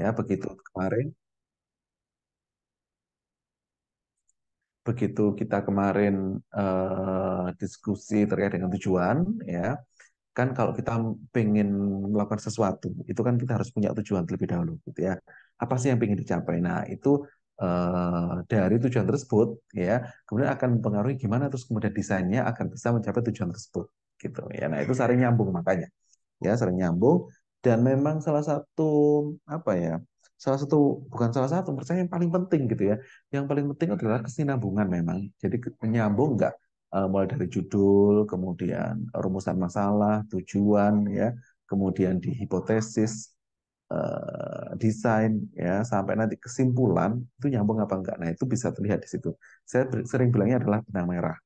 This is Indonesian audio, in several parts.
Ya, begitu kemarin, begitu kita kemarin eh, diskusi terkait dengan tujuan, ya kan kalau kita ingin melakukan sesuatu itu kan kita harus punya tujuan terlebih dahulu, gitu ya. Apa sih yang ingin dicapai? Nah itu eh, dari tujuan tersebut, ya kemudian akan mempengaruhi gimana terus kemudian desainnya akan bisa mencapai tujuan tersebut, gitu. Ya, nah itu saling nyambung makanya, ya saling nyambung dan memang salah satu apa ya salah satu bukan salah satu percaya yang paling penting gitu ya yang paling penting adalah kesinambungan memang jadi menyambung nggak eh, mulai dari judul kemudian rumusan masalah tujuan ya kemudian di hipotesis eh, desain ya sampai nanti kesimpulan itu nyambung apa enggak nah itu bisa terlihat di situ saya sering bilangnya adalah benang merah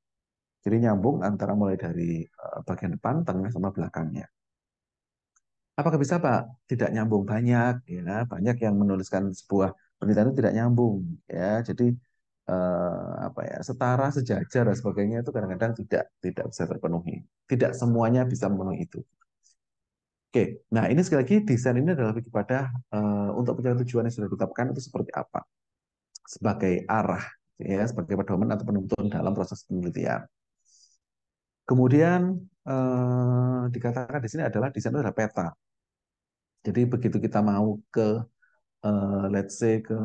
jadi nyambung antara mulai dari eh, bagian depan tengah sama belakangnya apakah bisa Pak tidak nyambung banyak ya banyak yang menuliskan sebuah penelitian itu tidak nyambung ya jadi eh, apa ya setara sejajar dan sebagainya itu kadang-kadang tidak tidak bisa terpenuhi tidak semuanya bisa memenuhi itu oke nah ini sekali lagi desain ini adalah lebih kepada eh, untuk pencapaian tujuan yang sudah ditetapkan itu seperti apa sebagai arah ya sebagai pedoman atau penuntun dalam proses penelitian kemudian eh, dikatakan di sini adalah desain itu adalah peta jadi begitu kita mau ke uh, let's say ke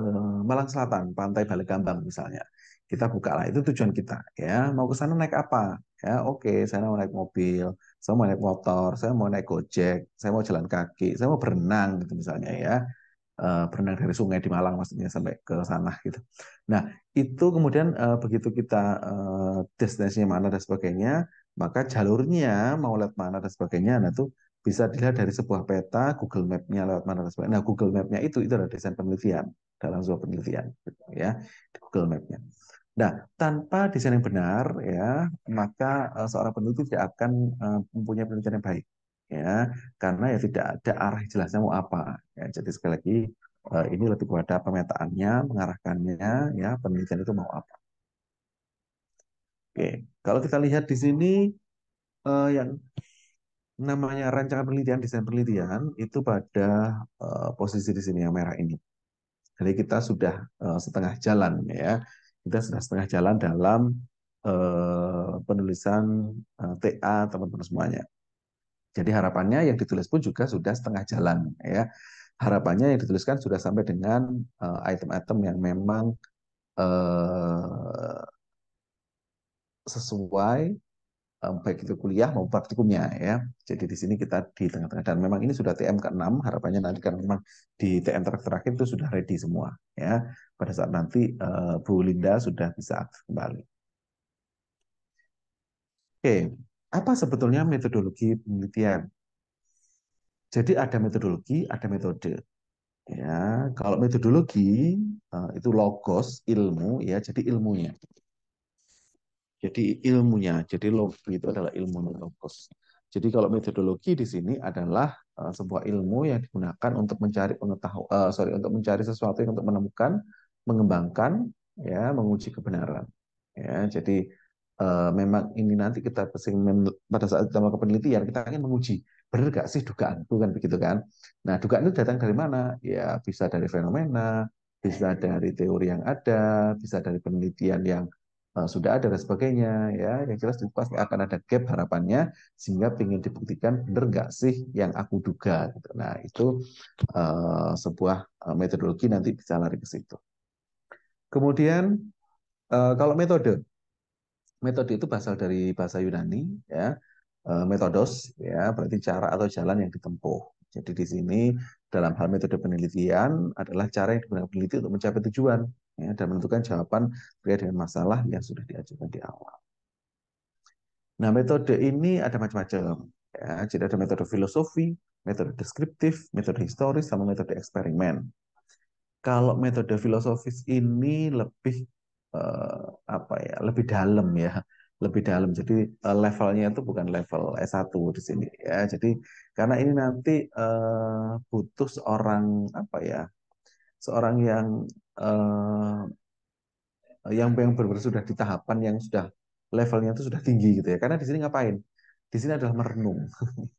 Malang Selatan, Pantai Balegambang misalnya, kita buka lah itu tujuan kita ya. Mau ke sana naik apa? Ya oke, okay, saya mau naik mobil, saya mau naik motor, saya mau naik gojek, saya mau jalan kaki, saya mau berenang gitu misalnya ya. Uh, berenang dari sungai di Malang maksudnya sampai ke sana gitu. Nah itu kemudian uh, begitu kita uh, destinasinya mana dan sebagainya, maka jalurnya mau lihat mana dan sebagainya, nah itu bisa dilihat dari sebuah peta Google Map-nya lewat mana Nah, Google Map-nya itu itu adalah desain penelitian dalam sebuah penelitian gitu, ya, Google Map-nya. Nah, tanpa desain yang benar ya, maka eh, seorang peneliti tidak akan eh, mempunyai penelitian yang baik ya, karena ya tidak ada arah jelasnya mau apa. Ya, jadi sekali lagi eh, ini lebih kepada pemetaannya, mengarahkannya ya, penelitian itu mau apa. Oke, kalau kita lihat di sini yang namanya rancangan penelitian desain penelitian itu pada uh, posisi di sini yang merah ini. Jadi kita sudah uh, setengah jalan ya. Kita sudah setengah jalan dalam uh, penulisan uh, TA teman-teman semuanya. Jadi harapannya yang ditulis pun juga sudah setengah jalan ya. Harapannya yang dituliskan sudah sampai dengan item-item uh, yang memang uh, sesuai baik itu kuliah maupun praktikumnya ya. Jadi di sini kita di tengah-tengah dan memang ini sudah TM ke-6 harapannya nanti kan memang di TM terakhir itu sudah ready semua ya. Pada saat nanti uh, Bu Linda sudah bisa kembali. Oke, apa sebetulnya metodologi penelitian? Jadi ada metodologi, ada metode. Ya, kalau metodologi eh, itu logos ilmu ya, jadi ilmunya jadi ilmunya, jadi logi itu adalah ilmu logos. Jadi kalau metodologi di sini adalah uh, sebuah ilmu yang digunakan untuk mencari pengetahuan, uh, eh, sorry, untuk mencari sesuatu yang untuk menemukan, mengembangkan, ya, menguji kebenaran. Ya, jadi uh, memang ini nanti kita pada saat kita melakukan penelitian kita ingin menguji benar gak sih dugaan itu kan begitu kan nah dugaan itu datang dari mana ya bisa dari fenomena bisa dari teori yang ada bisa dari penelitian yang Eh, sudah ada dan sebagainya ya yang jelas itu pasti akan ada gap harapannya sehingga ingin dibuktikan benar nggak sih yang aku duga gitu. nah itu uh, sebuah eh, metodologi nanti bisa lari ke situ kemudian uh, kalau metode metode itu berasal dari bahasa Yunani ya uh, metodos ya berarti cara atau jalan yang ditempuh jadi di sini dalam hal metode penelitian adalah cara yang digunakan peneliti untuk mencapai tujuan ya, dan menentukan jawaban terkait dengan masalah yang sudah diajukan di awal. Nah, metode ini ada macam-macam. Ya. Jadi ada metode filosofi, metode deskriptif, metode historis, sama metode eksperimen. Kalau metode filosofis ini lebih eh, apa ya, lebih dalam ya, lebih dalam. Jadi eh, levelnya itu bukan level S1 di sini ya. Jadi karena ini nanti eh, butuh seorang apa ya, seorang yang uh, yang yang benar-benar sudah di tahapan yang sudah levelnya itu sudah tinggi gitu ya. Karena di sini ngapain? Di sini adalah merenung.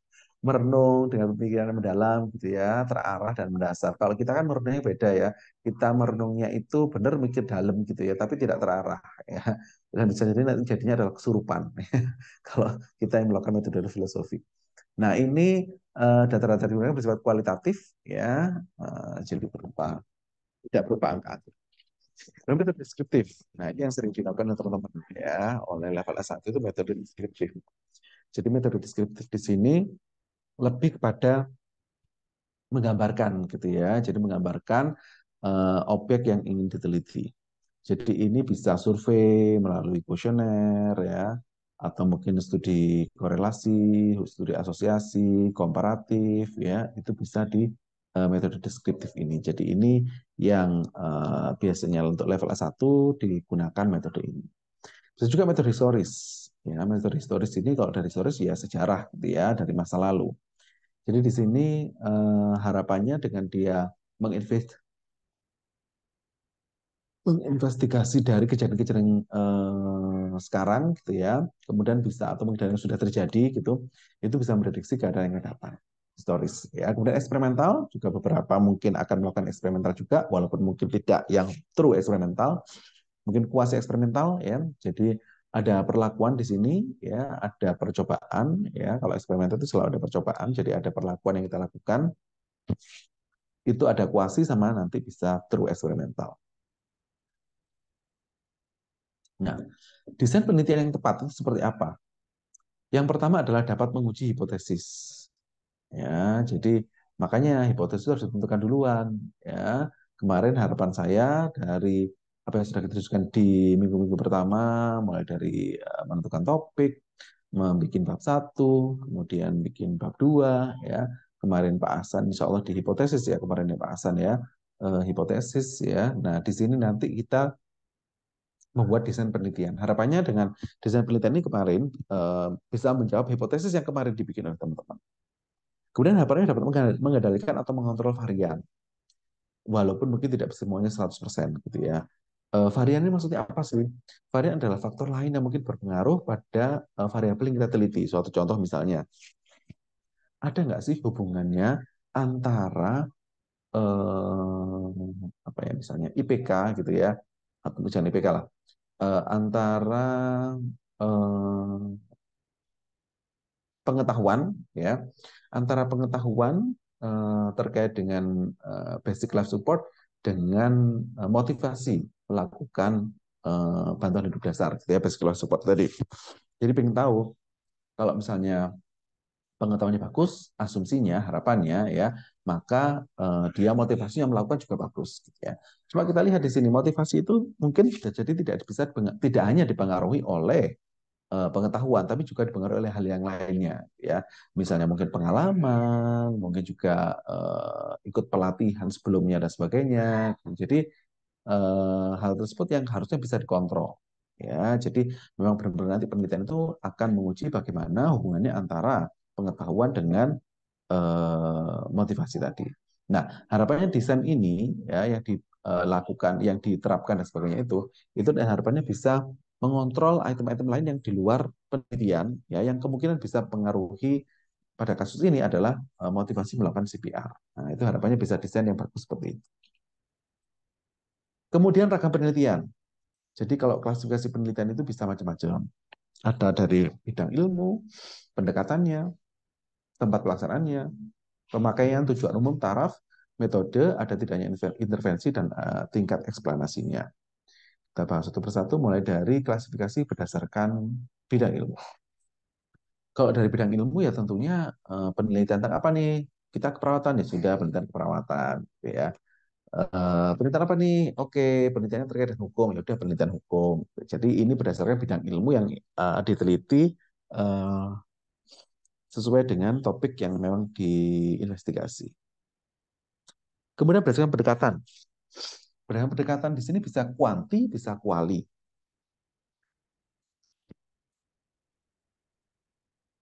merenung dengan pemikiran mendalam gitu ya, terarah dan mendasar. Kalau kita kan merenungnya beda ya. Kita merenungnya itu benar mikir dalam gitu ya, tapi tidak terarah ya. Dan bisa jadi nanti jadinya adalah kesurupan. Ya. Kalau kita yang melakukan metode filosofi. Nah, ini eh, data-data uh, digunakan bersifat kualitatif ya, uh, jadi berupa tidak berupa angka metode deskriptif. Nah, ini yang sering dilakukan oleh teman-teman ya, oleh level S1 itu metode deskriptif. Jadi metode deskriptif di sini lebih kepada menggambarkan gitu ya. Jadi menggambarkan uh, objek yang ingin diteliti. Jadi ini bisa survei melalui kuesioner ya, atau mungkin studi korelasi, studi asosiasi, komparatif ya, itu bisa di Eh, metode deskriptif ini. Jadi ini yang eh, biasanya untuk level A1 digunakan metode ini. Bisa juga metode historis. Ya, metode historis ini kalau dari historis ya sejarah gitu ya dari masa lalu. Jadi di sini uh, harapannya dengan dia menginvest menginvestigasi dari kejadian-kejadian eh, sekarang gitu ya, kemudian bisa atau kejadian yang sudah terjadi gitu, itu bisa memprediksi keadaan yang akan datang stories ya kemudian eksperimental juga beberapa mungkin akan melakukan eksperimental juga walaupun mungkin tidak yang true eksperimental mungkin kuasi eksperimental ya jadi ada perlakuan di sini ya ada percobaan ya kalau eksperimental itu selalu ada percobaan jadi ada perlakuan yang kita lakukan itu ada kuasi sama nanti bisa true eksperimental nah desain penelitian yang tepat itu seperti apa yang pertama adalah dapat menguji hipotesis Ya, jadi makanya hipotesis itu harus ditentukan duluan. Ya, kemarin harapan saya dari apa yang sudah kita diskusikan di minggu-minggu pertama, mulai dari eh, menentukan topik, membuat bab satu, kemudian bikin bab dua, ya. Kemarin Pak Hasan, insya Allah di hipotesis ya, kemarin ya Pak Hasan ya, eh, hipotesis ya. Nah, di sini nanti kita membuat desain penelitian. Harapannya dengan desain penelitian ini kemarin eh, bisa menjawab hipotesis yang kemarin dibikin oleh teman-teman. Kemudian HPRI dapat mengendalikan atau mengontrol varian. Walaupun mungkin tidak semuanya 100% gitu ya. Eh, varian ini maksudnya apa sih? Varian adalah faktor lain yang mungkin berpengaruh pada uh, eh, variabel yang kita teliti. Suatu contoh misalnya, ada nggak sih hubungannya antara uh, apa ya misalnya IPK gitu ya atau misalnya IPK lah antara pengetahuan ya antara pengetahuan eh, terkait dengan eh, basic life support dengan eh, motivasi melakukan bantuan hidup dasar, gitu ya, basic life support tadi. Jadi ingin tahu kalau misalnya pengetahuannya bagus, asumsinya, harapannya ya, maka dia motivasinya melakukan juga bagus gitu ya. Cuma kita lihat di sini motivasi itu mungkin jadi tidak bisa tidak hanya dipengaruhi oleh Eh, pengetahuan tapi juga dipengaruhi oleh hal yang lainnya ya misalnya mungkin pengalaman mungkin juga uh, ikut pelatihan sebelumnya dan sebagainya jadi uh, hal tersebut yang harusnya bisa dikontrol ya jadi memang benar-benar nanti penelitian itu akan menguji bagaimana hubungannya antara pengetahuan dengan uh, motivasi tadi nah harapannya desain ini ya yang dilakukan yang diterapkan dan sebagainya itu itu harapannya bisa mengontrol item-item lain yang di luar penelitian ya yang kemungkinan bisa pengaruhi pada kasus ini adalah eh, motivasi melakukan CPR. Nah, itu harapannya bisa desain yang bagus seperti ini. Kemudian ragam penelitian. Jadi kalau klasifikasi penelitian itu bisa macam-macam. Ada dari bidang ilmu, pendekatannya, tempat pelaksanaannya, pemakaian tujuan umum taraf, metode, ada tidaknya intervensi dan eh, tingkat eksplanasinya. Kita bahas satu persatu mulai dari klasifikasi berdasarkan bidang ilmu. Kalau dari bidang ilmu ya tentunya eh, penelitian tentang apa nih? Kita keperawatan ya sudah penelitian keperawatan, gitu ya. Eh, penelitian apa nih? Oke, penelitiannya terkait dengan hukum ya udah penelitian hukum. Jadi ini berdasarkan bidang ilmu yang eh, diteliti sesuai dengan topik yang memang diinvestigasi. Kemudian berdasarkan pendekatan. Berdasarkan pendekatan di sini bisa kuanti, bisa kuali.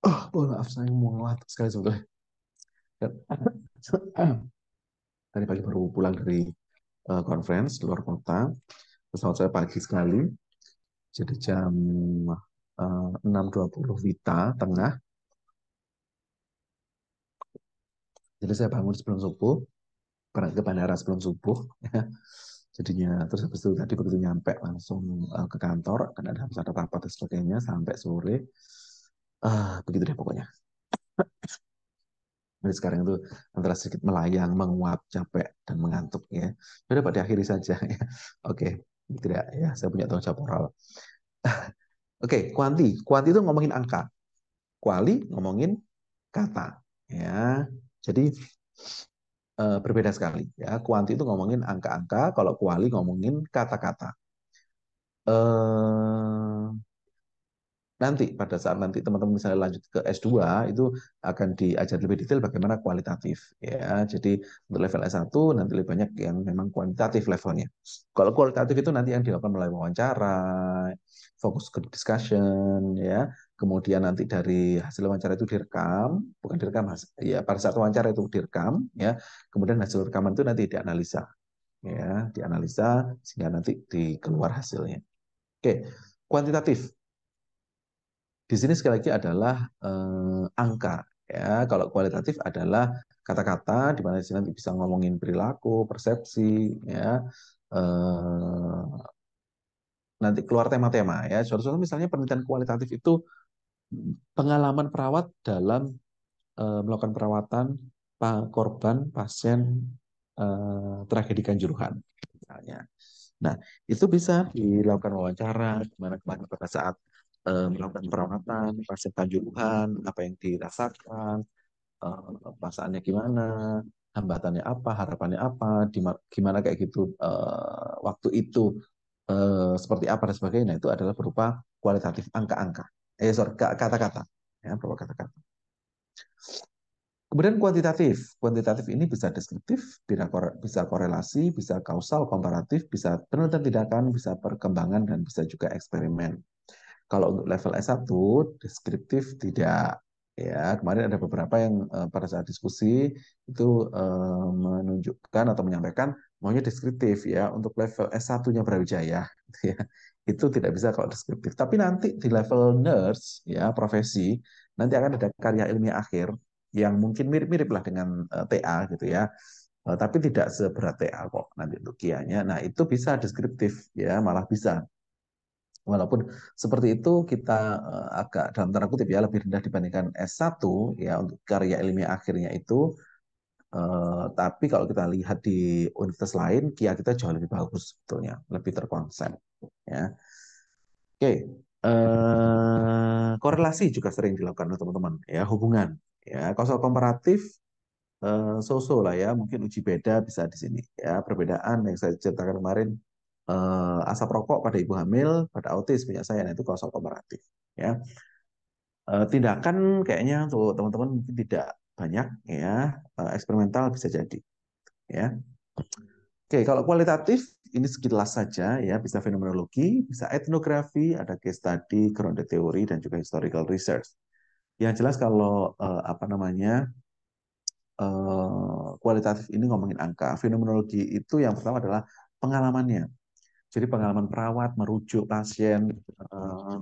Oh, mohon maaf, saya mau ngelantuk sekali sebetulnya. Tadi pagi baru pulang dari uh, conference luar kota. Pesawat saya pagi sekali. Jadi jam eh, uh, 6.20 Wita, tengah. Jadi saya bangun sebelum subuh, berangkat ke bandara sebelum subuh. jadinya terus habis itu tadi begitu nyampe langsung uh, ke kantor kan ada harus ada rapat dan sebagainya sampai sore uh, begitu deh pokoknya jadi sekarang itu antara sedikit melayang menguap capek dan mengantuk ya sudah pada akhiri saja ya oke tidak gitu ya, ya saya punya tanggung jawab moral oke okay, kuanti kuanti itu ngomongin angka kuali ngomongin kata ya jadi Eh, berbeda sekali. Ya, kuanti itu ngomongin angka-angka, kalau kuali ngomongin kata-kata. Eh, nanti pada saat nanti teman-teman misalnya lanjut ke S2 itu akan diajar lebih detail bagaimana kualitatif ya. Jadi untuk level S1 nanti lebih banyak yang memang kuantitatif levelnya. Kalau kualitatif itu nanti yang dilakukan melalui wawancara, fokus ke discussion ya, kemudian nanti dari hasil wawancara itu direkam, bukan direkam, ya pada saat wawancara itu direkam, ya, kemudian hasil rekaman itu nanti dianalisa, ya, dianalisa sehingga nanti dikeluar hasilnya. Oke, kuantitatif. Di sini sekali lagi adalah eh, angka, ya. Kalau kualitatif adalah kata-kata, di mana di sini nanti bisa ngomongin perilaku, persepsi, ya. Eh, nanti keluar tema-tema ya. Contoh-contoh misalnya penelitian kualitatif itu pengalaman perawat dalam uh, melakukan perawatan korban pasien uh, tragedi kanjuruhan misalnya. Nah, itu bisa dilakukan wawancara gimana kemarin pada saat uh, melakukan perawatan pasien kanjuruhan, apa yang dirasakan, uh, perasaannya gimana, hambatannya apa, harapannya apa, gimana kayak gitu uh, waktu itu seperti apa dan sebagainya. Itu adalah berupa kualitatif angka-angka eh sorry kata-kata ya berupa kata-kata. Kemudian kuantitatif. Kuantitatif ini bisa deskriptif, bisa korelasi, bisa kausal, komparatif, bisa penelitian tindakan, bisa perkembangan, dan bisa juga eksperimen. Kalau untuk level S1, deskriptif tidak. Ya, kemarin ada beberapa yang eh, pada saat diskusi itu eh, menunjukkan atau menyampaikan maunya deskriptif ya untuk level S1-nya Brawijaya. Gitu itu tidak bisa kalau deskriptif. Tapi nanti di level nurse ya profesi nanti akan ada karya ilmiah akhir yang mungkin mirip-mirip lah dengan eh, TA gitu ya. Eh, tapi tidak seberat TA kok nanti untuk kianya. Nah, itu bisa deskriptif ya, malah bisa. Walaupun seperti itu kita eh, agak dalam tanda kutip ya lebih rendah dibandingkan S1 ya untuk karya ilmiah akhirnya itu Uh, tapi kalau kita lihat di universitas lain, kia kita jauh lebih bagus sebetulnya, lebih terkonsen. Ya. Oke, okay. Eh, korelasi juga sering dilakukan oleh teman-teman. Ya, hubungan. Ya, kausal komparatif eh, so-so lah ya. Mungkin uji beda bisa di sini. Ya, perbedaan yang saya ceritakan kemarin eh, asap rokok pada ibu hamil, pada autis punya saya, nah, itu kausal komparatif. Ya, eh, tindakan kayaknya untuk teman-teman mungkin tidak banyak ya eksperimental bisa jadi ya oke kalau kualitatif ini sekilas saja ya, bisa fenomenologi, bisa etnografi, ada case study, grounded theory dan juga historical research. Yang jelas kalau eh, apa namanya eh, kualitatif ini ngomongin angka, fenomenologi itu yang pertama adalah pengalamannya. Jadi pengalaman perawat merujuk pasien eh,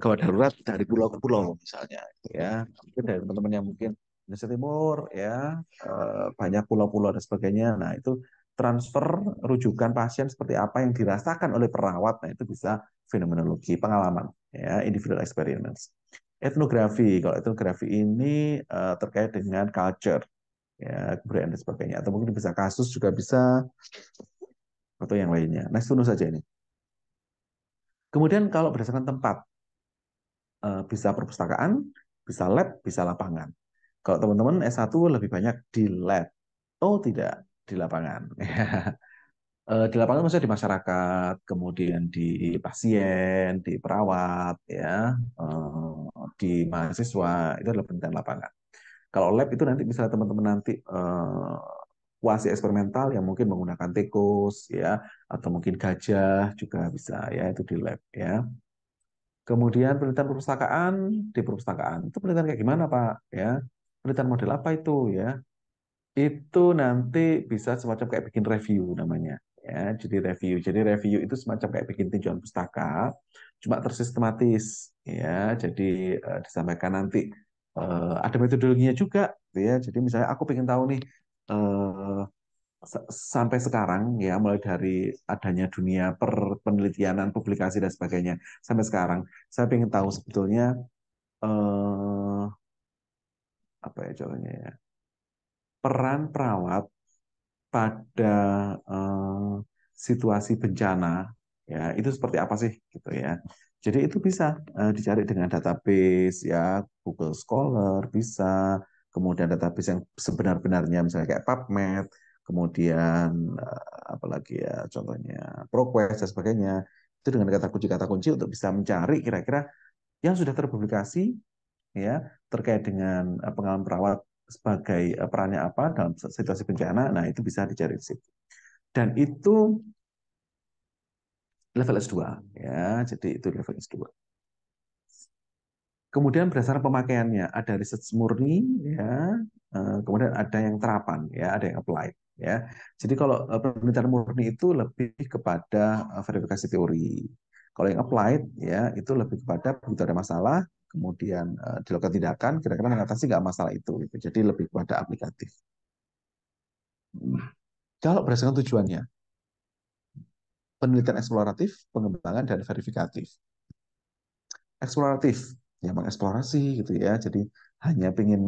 gawat eh, darurat dari pulau ke pulau misalnya, gitu ya. Mungkin dari teman-teman yang mungkin Indonesia Timur ya eh, banyak pulau-pulau dan sebagainya. Nah itu transfer rujukan pasien seperti apa yang dirasakan oleh perawat, nah itu bisa fenomenologi, pengalaman, ya, individual experience. Etnografi, kalau etnografi ini uh, terkait dengan culture, ya, kebudayaan dan sebagainya. Atau mungkin bisa kasus juga bisa atau yang lainnya. Next nah, saja ini. Kemudian kalau berdasarkan tempat, uh, bisa perpustakaan, bisa lab, bisa lapangan. Kalau teman-teman S1 lebih banyak di lab. Oh tidak, di lapangan. Eh, di lapangan maksudnya di masyarakat, kemudian di pasien, di perawat, ya, eh, di mahasiswa itu adalah penelitian lapangan. Kalau lab itu nanti misalnya teman-teman nanti eh, kuasi eksperimental yang mungkin menggunakan tikus ya atau mungkin gajah juga bisa ya itu di lab ya. Kemudian penelitian perpustakaan di perpustakaan itu penelitian kayak gimana Pak ya? Penelitian model apa itu ya? itu nanti bisa semacam kayak bikin review namanya ya jadi review jadi review itu semacam kayak bikin tinjauan pustaka cuma tersistematis ya jadi uh, disampaikan nanti uh, ada metodologinya juga gitu ya jadi misalnya aku ingin tahu nih uh, sampai sekarang ya mulai dari adanya dunia per penelitianan publikasi dan sebagainya sampai sekarang saya ingin tahu sebetulnya uh, apa ya contohnya ya peran perawat pada uh, situasi bencana ya itu seperti apa sih gitu ya. Jadi itu bisa uh, dicari dengan database ya Google Scholar bisa, kemudian database yang sebenar-benarnya misalnya kayak PubMed, kemudian uh, eh, apalagi ya contohnya ProQuest dan sebagainya. Itu dengan kata kunci kata kunci untuk bisa mencari kira-kira yang sudah terpublikasi ya terkait dengan pengalaman perawat sebagai eh, perannya apa dalam situasi bencana, nah itu bisa dicari di situ. Dan itu level S2 ya. Jadi itu level S2. Kemudian berdasarkan pemakaiannya ada riset murni ya, eh, kemudian ada yang terapan ya, ada yang applied ya. Jadi kalau eh, penelitian murni itu lebih kepada verifikasi teori. Kalau yang applied ya itu lebih kepada begitu ada masalah kemudian uh, dilakukan tindakan, kira-kira mengatasi nggak masalah itu. Gitu. Jadi lebih kepada aplikatif. Hmm. Kalau berdasarkan tujuannya, penelitian eksploratif, pengembangan, dan verifikatif. Eksploratif, ya mengeksplorasi gitu ya, jadi hanya ingin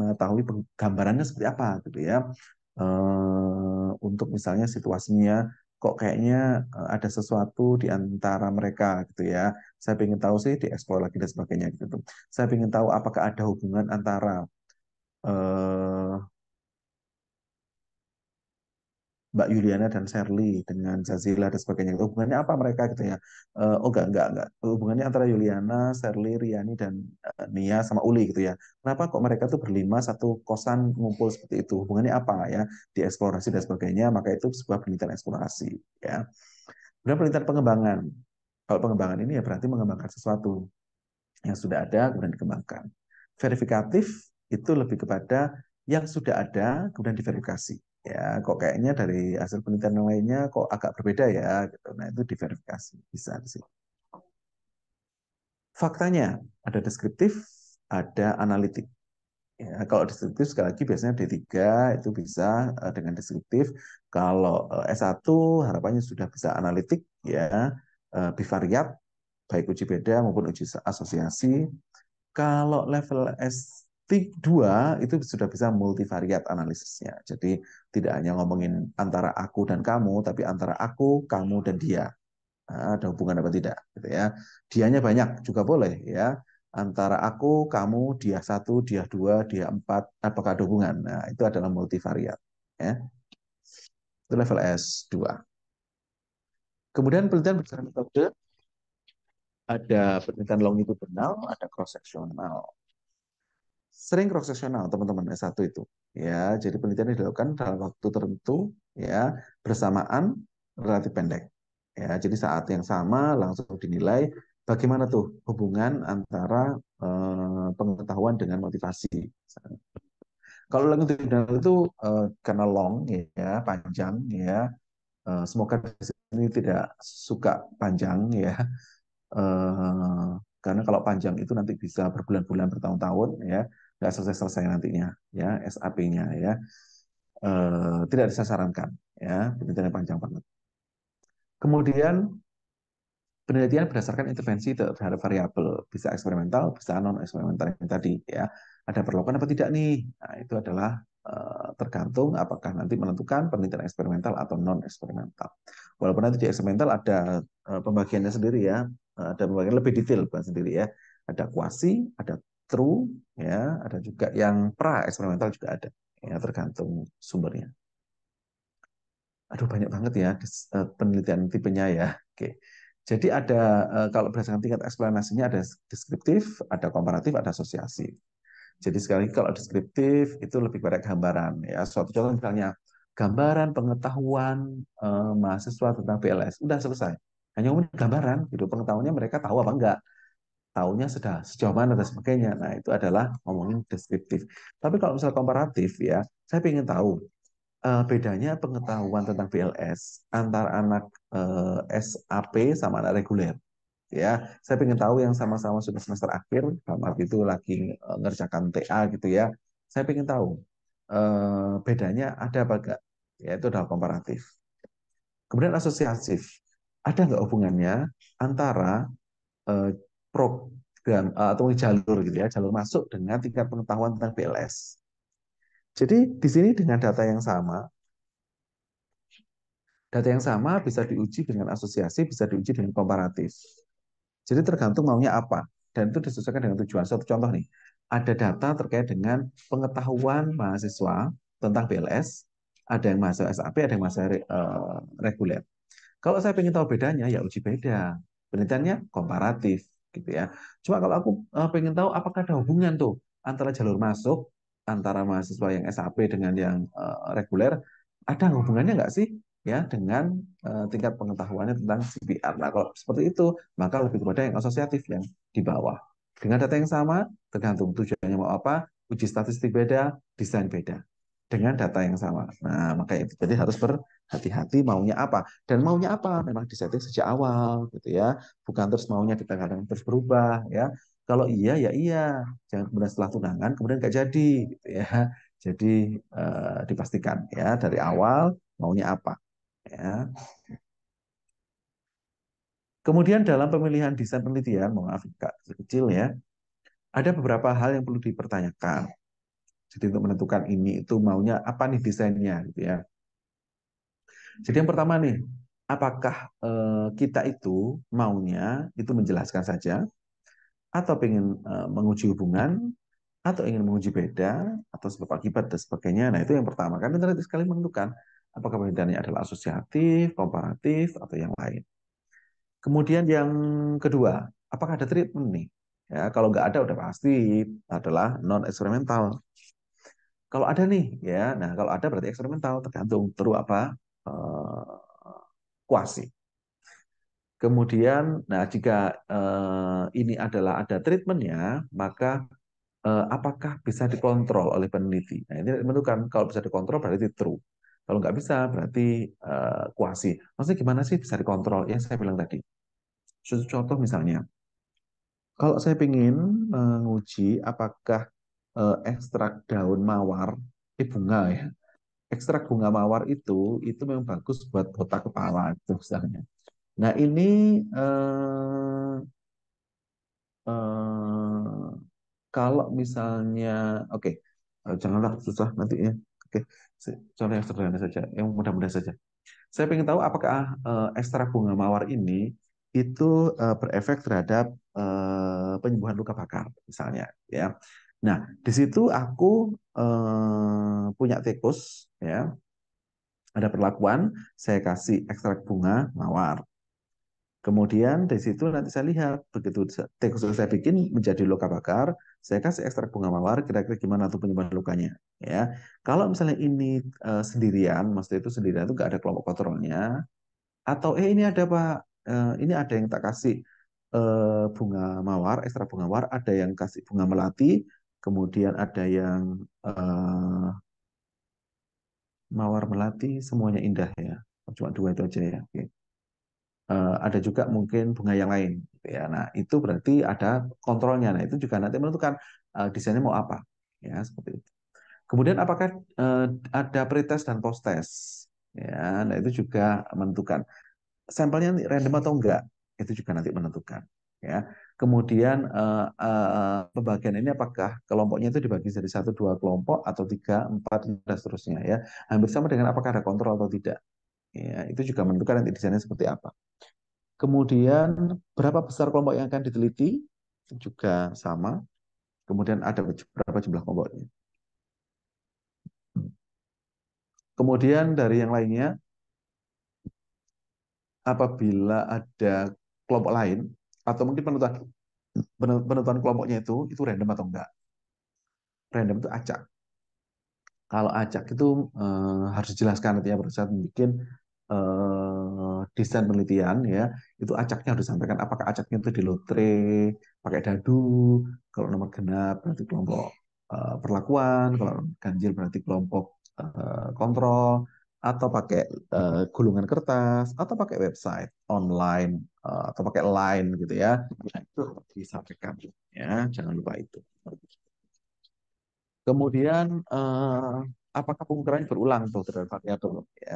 mengetahui gambarannya seperti apa gitu ya, Uh, untuk misalnya situasinya kok kayaknya eh, ada sesuatu di antara mereka gitu ya. Saya ingin tahu sih dieksplor lagi dan sebagainya gitu. Saya ingin tahu apakah ada hubungan antara eh, Mbak Yuliana dan Sherly dengan Zazila dan sebagainya. Hubungannya apa mereka gitu ya? Eh, oh enggak, enggak, enggak. Hubungannya antara Yuliana, Sherly, Riani, dan uh, Nia sama Uli gitu ya. Kenapa kok mereka tuh berlima satu kosan ngumpul seperti itu? Hubungannya apa ya? Dieksplorasi dan sebagainya, maka itu sebuah penelitian eksplorasi ya. Kemudian penelitian pengembangan. Kalau pengembangan ini ya berarti mengembangkan sesuatu yang sudah ada kemudian dikembangkan. Verifikatif itu lebih kepada yang sudah ada kemudian diverifikasi ya kok kayaknya dari hasil penelitian yang lainnya kok agak berbeda ya gitu. Nah itu diverifikasi bisa di sini. Faktanya ada deskriptif, ada analitik. Ya, kalau deskriptif sekali lagi biasanya D3 itu bisa eh, dengan deskriptif. Kalau eh, S1 harapannya sudah bisa analitik ya eh, bivariat baik uji beda maupun uji asosiasi. Kalau level S t dua itu sudah bisa multivariat analisisnya. Jadi tidak hanya ngomongin antara aku dan kamu, tapi antara aku, kamu dan dia. Nah, ada hubungan apa tidak gitu ya. Dianya banyak juga boleh ya. Antara aku, kamu, dia satu, dia dua, dia empat, apakah ada hubungan? Nah, itu adalah multivariat ya. Itu level S2. Kemudian penelitian berdasarkan metode ada penelitian longitudinal, ada cross sectional sering cross sectional teman-teman S1 itu ya jadi penelitian dilakukan dalam waktu tertentu ya bersamaan relatif pendek ya jadi saat yang sama langsung dinilai bagaimana tuh hubungan antara eh, pengetahuan dengan motivasi kalau longitudinal itu eh, karena long ya panjang ya eh, semoga ini tidak suka panjang ya eh, karena kalau panjang itu nanti bisa berbulan-bulan bertahun-tahun ya nggak selesai-selesai nantinya ya SAP-nya ya e, tidak bisa ya penelitian yang panjang banget. Kemudian penelitian berdasarkan intervensi terhadap variabel bisa eksperimental bisa non eksperimental yang tadi ya ada perlakuan apa tidak nih nah, itu adalah eh, tergantung apakah nanti menentukan penelitian eksperimental atau non eksperimental. Walaupun nanti di eksperimental ada eh, pembagiannya sendiri ya, ada pembagian lebih detail sendiri ya. Ada kuasi, ada true ya ada juga yang pra eksperimental juga ada ya tergantung sumbernya aduh banyak banget ya eh, penelitian tipenya ya oke jadi ada eh, kalau berdasarkan tingkat eksplanasinya ada deskriptif ada komparatif ada asosiasi jadi sekali kalau deskriptif itu lebih pada gambaran ya suatu contoh misalnya gambaran pengetahuan eh, mahasiswa tentang PLS udah selesai hanya umum gambaran gitu pengetahuannya mereka tahu apa enggak tahunya sudah sejauh mana dan sebagainya. Nah, itu adalah ngomongin deskriptif. Tapi kalau misalnya komparatif ya, saya ingin tahu uh, bedanya pengetahuan tentang BLS antara anak uh, eh, SAP sama anak reguler. Ya, saya ingin tahu yang sama-sama sudah semester akhir, sama itu lagi eh, ngerjakan TA gitu ya. Saya ingin tahu uh, bedanya ada apa enggak? Ya, itu adalah komparatif. Kemudian asosiatif. Ada nggak hubungannya antara uh, program eh, atau jalur gitu ya, jalur masuk dengan tingkat pengetahuan tentang PLS. Jadi di sini dengan data yang sama, data yang sama bisa diuji dengan asosiasi, bisa diuji dengan komparatif. Jadi tergantung maunya apa dan itu disesuaikan dengan tujuan. Satu contoh nih, ada data terkait dengan pengetahuan mahasiswa tentang BLS. ada yang mahasiswa SAP, ada yang mahasiswa uh, reguler. Kalau saya ingin tahu bedanya, ya uji beda. Penelitiannya komparatif gitu ya. Cuma kalau aku uh, pengen tahu apakah ada hubungan tuh antara jalur masuk antara mahasiswa yang SAP dengan yang uh, reguler, ada hubungannya nggak sih ya dengan uh, tingkat pengetahuannya tentang CPR. Nah kalau seperti itu maka lebih kepada yang asosiatif yang di bawah. Dengan data yang sama, tergantung tujuannya mau apa, uji statistik beda, desain beda dengan data yang sama. Nah, maka itu jadi harus berhati-hati maunya apa dan maunya apa memang disetting sejak awal gitu ya. Bukan terus maunya kita kadang terus berubah ya. Kalau iya ya iya, jangan kemudian setelah tunangan kemudian nggak jadi gitu ya. Jadi eh, dipastikan ya dari awal maunya apa ya. Kemudian dalam pemilihan desain penelitian, mohon maaf kecil ya, ada beberapa hal yang perlu dipertanyakan. Jadi untuk menentukan ini itu maunya apa nih desainnya gitu ya. Jadi yang pertama nih, apakah eh, kita itu maunya itu menjelaskan saja atau ingin eh, menguji hubungan atau ingin menguji beda atau sebab akibat dan sebagainya. Nah, itu yang pertama. Karena nanti sekali menentukan apakah perbedaannya adalah asosiatif, komparatif atau yang lain. Kemudian yang kedua, apakah ada treatment nih? Ya, kalau nggak ada udah pasti adalah non eksperimental. Kalau ada nih, ya, nah kalau ada berarti eksperimental, tergantung teru apa eh, kuasi. Kemudian, nah jika uh, ini adalah ada treatmentnya, maka uh, apakah bisa dikontrol oleh peneliti? Nah ini menentukan kalau bisa dikontrol berarti true. Kalau nggak bisa, berarti uh, kuasi. Maksudnya gimana sih bisa dikontrol? Yang saya bilang tadi. Contoh misalnya, kalau saya ingin menguji apakah Eh, ekstrak daun mawar, eh bunga ya. Ekstrak bunga mawar itu itu memang bagus buat botak kepala itu misalnya. Nah, ini uh, uh, kalau misalnya oke, okay, janganlah susah nanti ya. Oke, okay, contoh yang sederhana saja, yang mudah mudahan saja. Saya ingin tahu apakah uh, ekstrak bunga mawar ini itu uh, berefek terhadap uh, penyembuhan luka bakar misalnya ya Nah, di situ aku eh, punya tikus, ya. Ada perlakuan, saya kasih ekstrak bunga mawar. Kemudian di situ nanti saya lihat, begitu tikus yang saya bikin menjadi luka bakar, saya kasih ekstrak bunga mawar, kira-kira gimana tuh penyebab lukanya. ya. Kalau misalnya ini eh, sendirian, maksudnya itu sendirian itu nggak ada kelompok kontrolnya, atau eh ini ada Pak, eh, ini ada yang tak kasih eh, bunga mawar, ekstra bunga mawar, ada yang kasih bunga melati, kemudian ada yang uh, mawar melati, semuanya indah ya. Cuma dua itu aja ya. Okay. Uh, eh, ada juga mungkin bunga yang lain. Gitu ya. Nah itu berarti ada kontrolnya. Nah itu juga nanti menentukan uh, desainnya mau apa. Ya seperti itu. Kemudian apakah uh, ada pretest dan posttest? Ya, nah itu juga menentukan sampelnya random atau enggak itu juga nanti menentukan ya Kemudian uh, uh, pembagian ini apakah kelompoknya itu dibagi jadi satu dua kelompok atau tiga empat dan seterusnya ya hampir sama dengan apakah ada kontrol atau tidak ya itu juga menentukan nanti desainnya seperti apa. Kemudian berapa besar kelompok yang akan diteliti juga sama. Kemudian ada berapa jumlah kelompoknya. Kemudian dari yang lainnya, apabila ada kelompok lain atau mungkin penentuan penentuan kelompoknya itu itu random atau enggak random itu acak kalau acak itu eh, harus dijelaskan nantinya ya saat bikin eh, desain penelitian ya itu acaknya harus disampaikan apakah acaknya itu di lotre pakai dadu kalau nomor genap berarti kelompok eh, perlakuan kalau ganjil berarti kelompok eh, kontrol atau pakai uh, gulungan kertas atau pakai website online uh, atau pakai line gitu ya nah, itu disampaikan ya jangan lupa itu kemudian uh, apakah pengukuran berulang tuh terhadap belum ya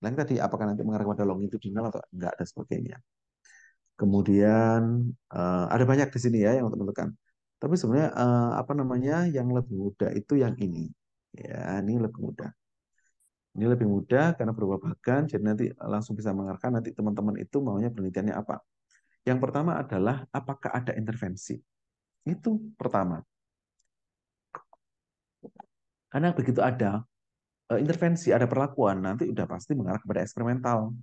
lain nah, tadi apakah nanti mengarah pada longitudinal atau enggak dan sebagainya kemudian uh, ada banyak di sini ya yang untuk menentukan tapi sebenarnya uh, apa namanya yang lebih mudah itu yang ini ya ini lebih mudah ini lebih mudah karena berubah bagan, jadi nanti langsung bisa mengarahkan nanti teman-teman itu maunya penelitiannya apa. Yang pertama adalah apakah ada intervensi. Itu pertama. Karena begitu ada e, intervensi, ada perlakuan, nanti udah pasti mengarah kepada eksperimental.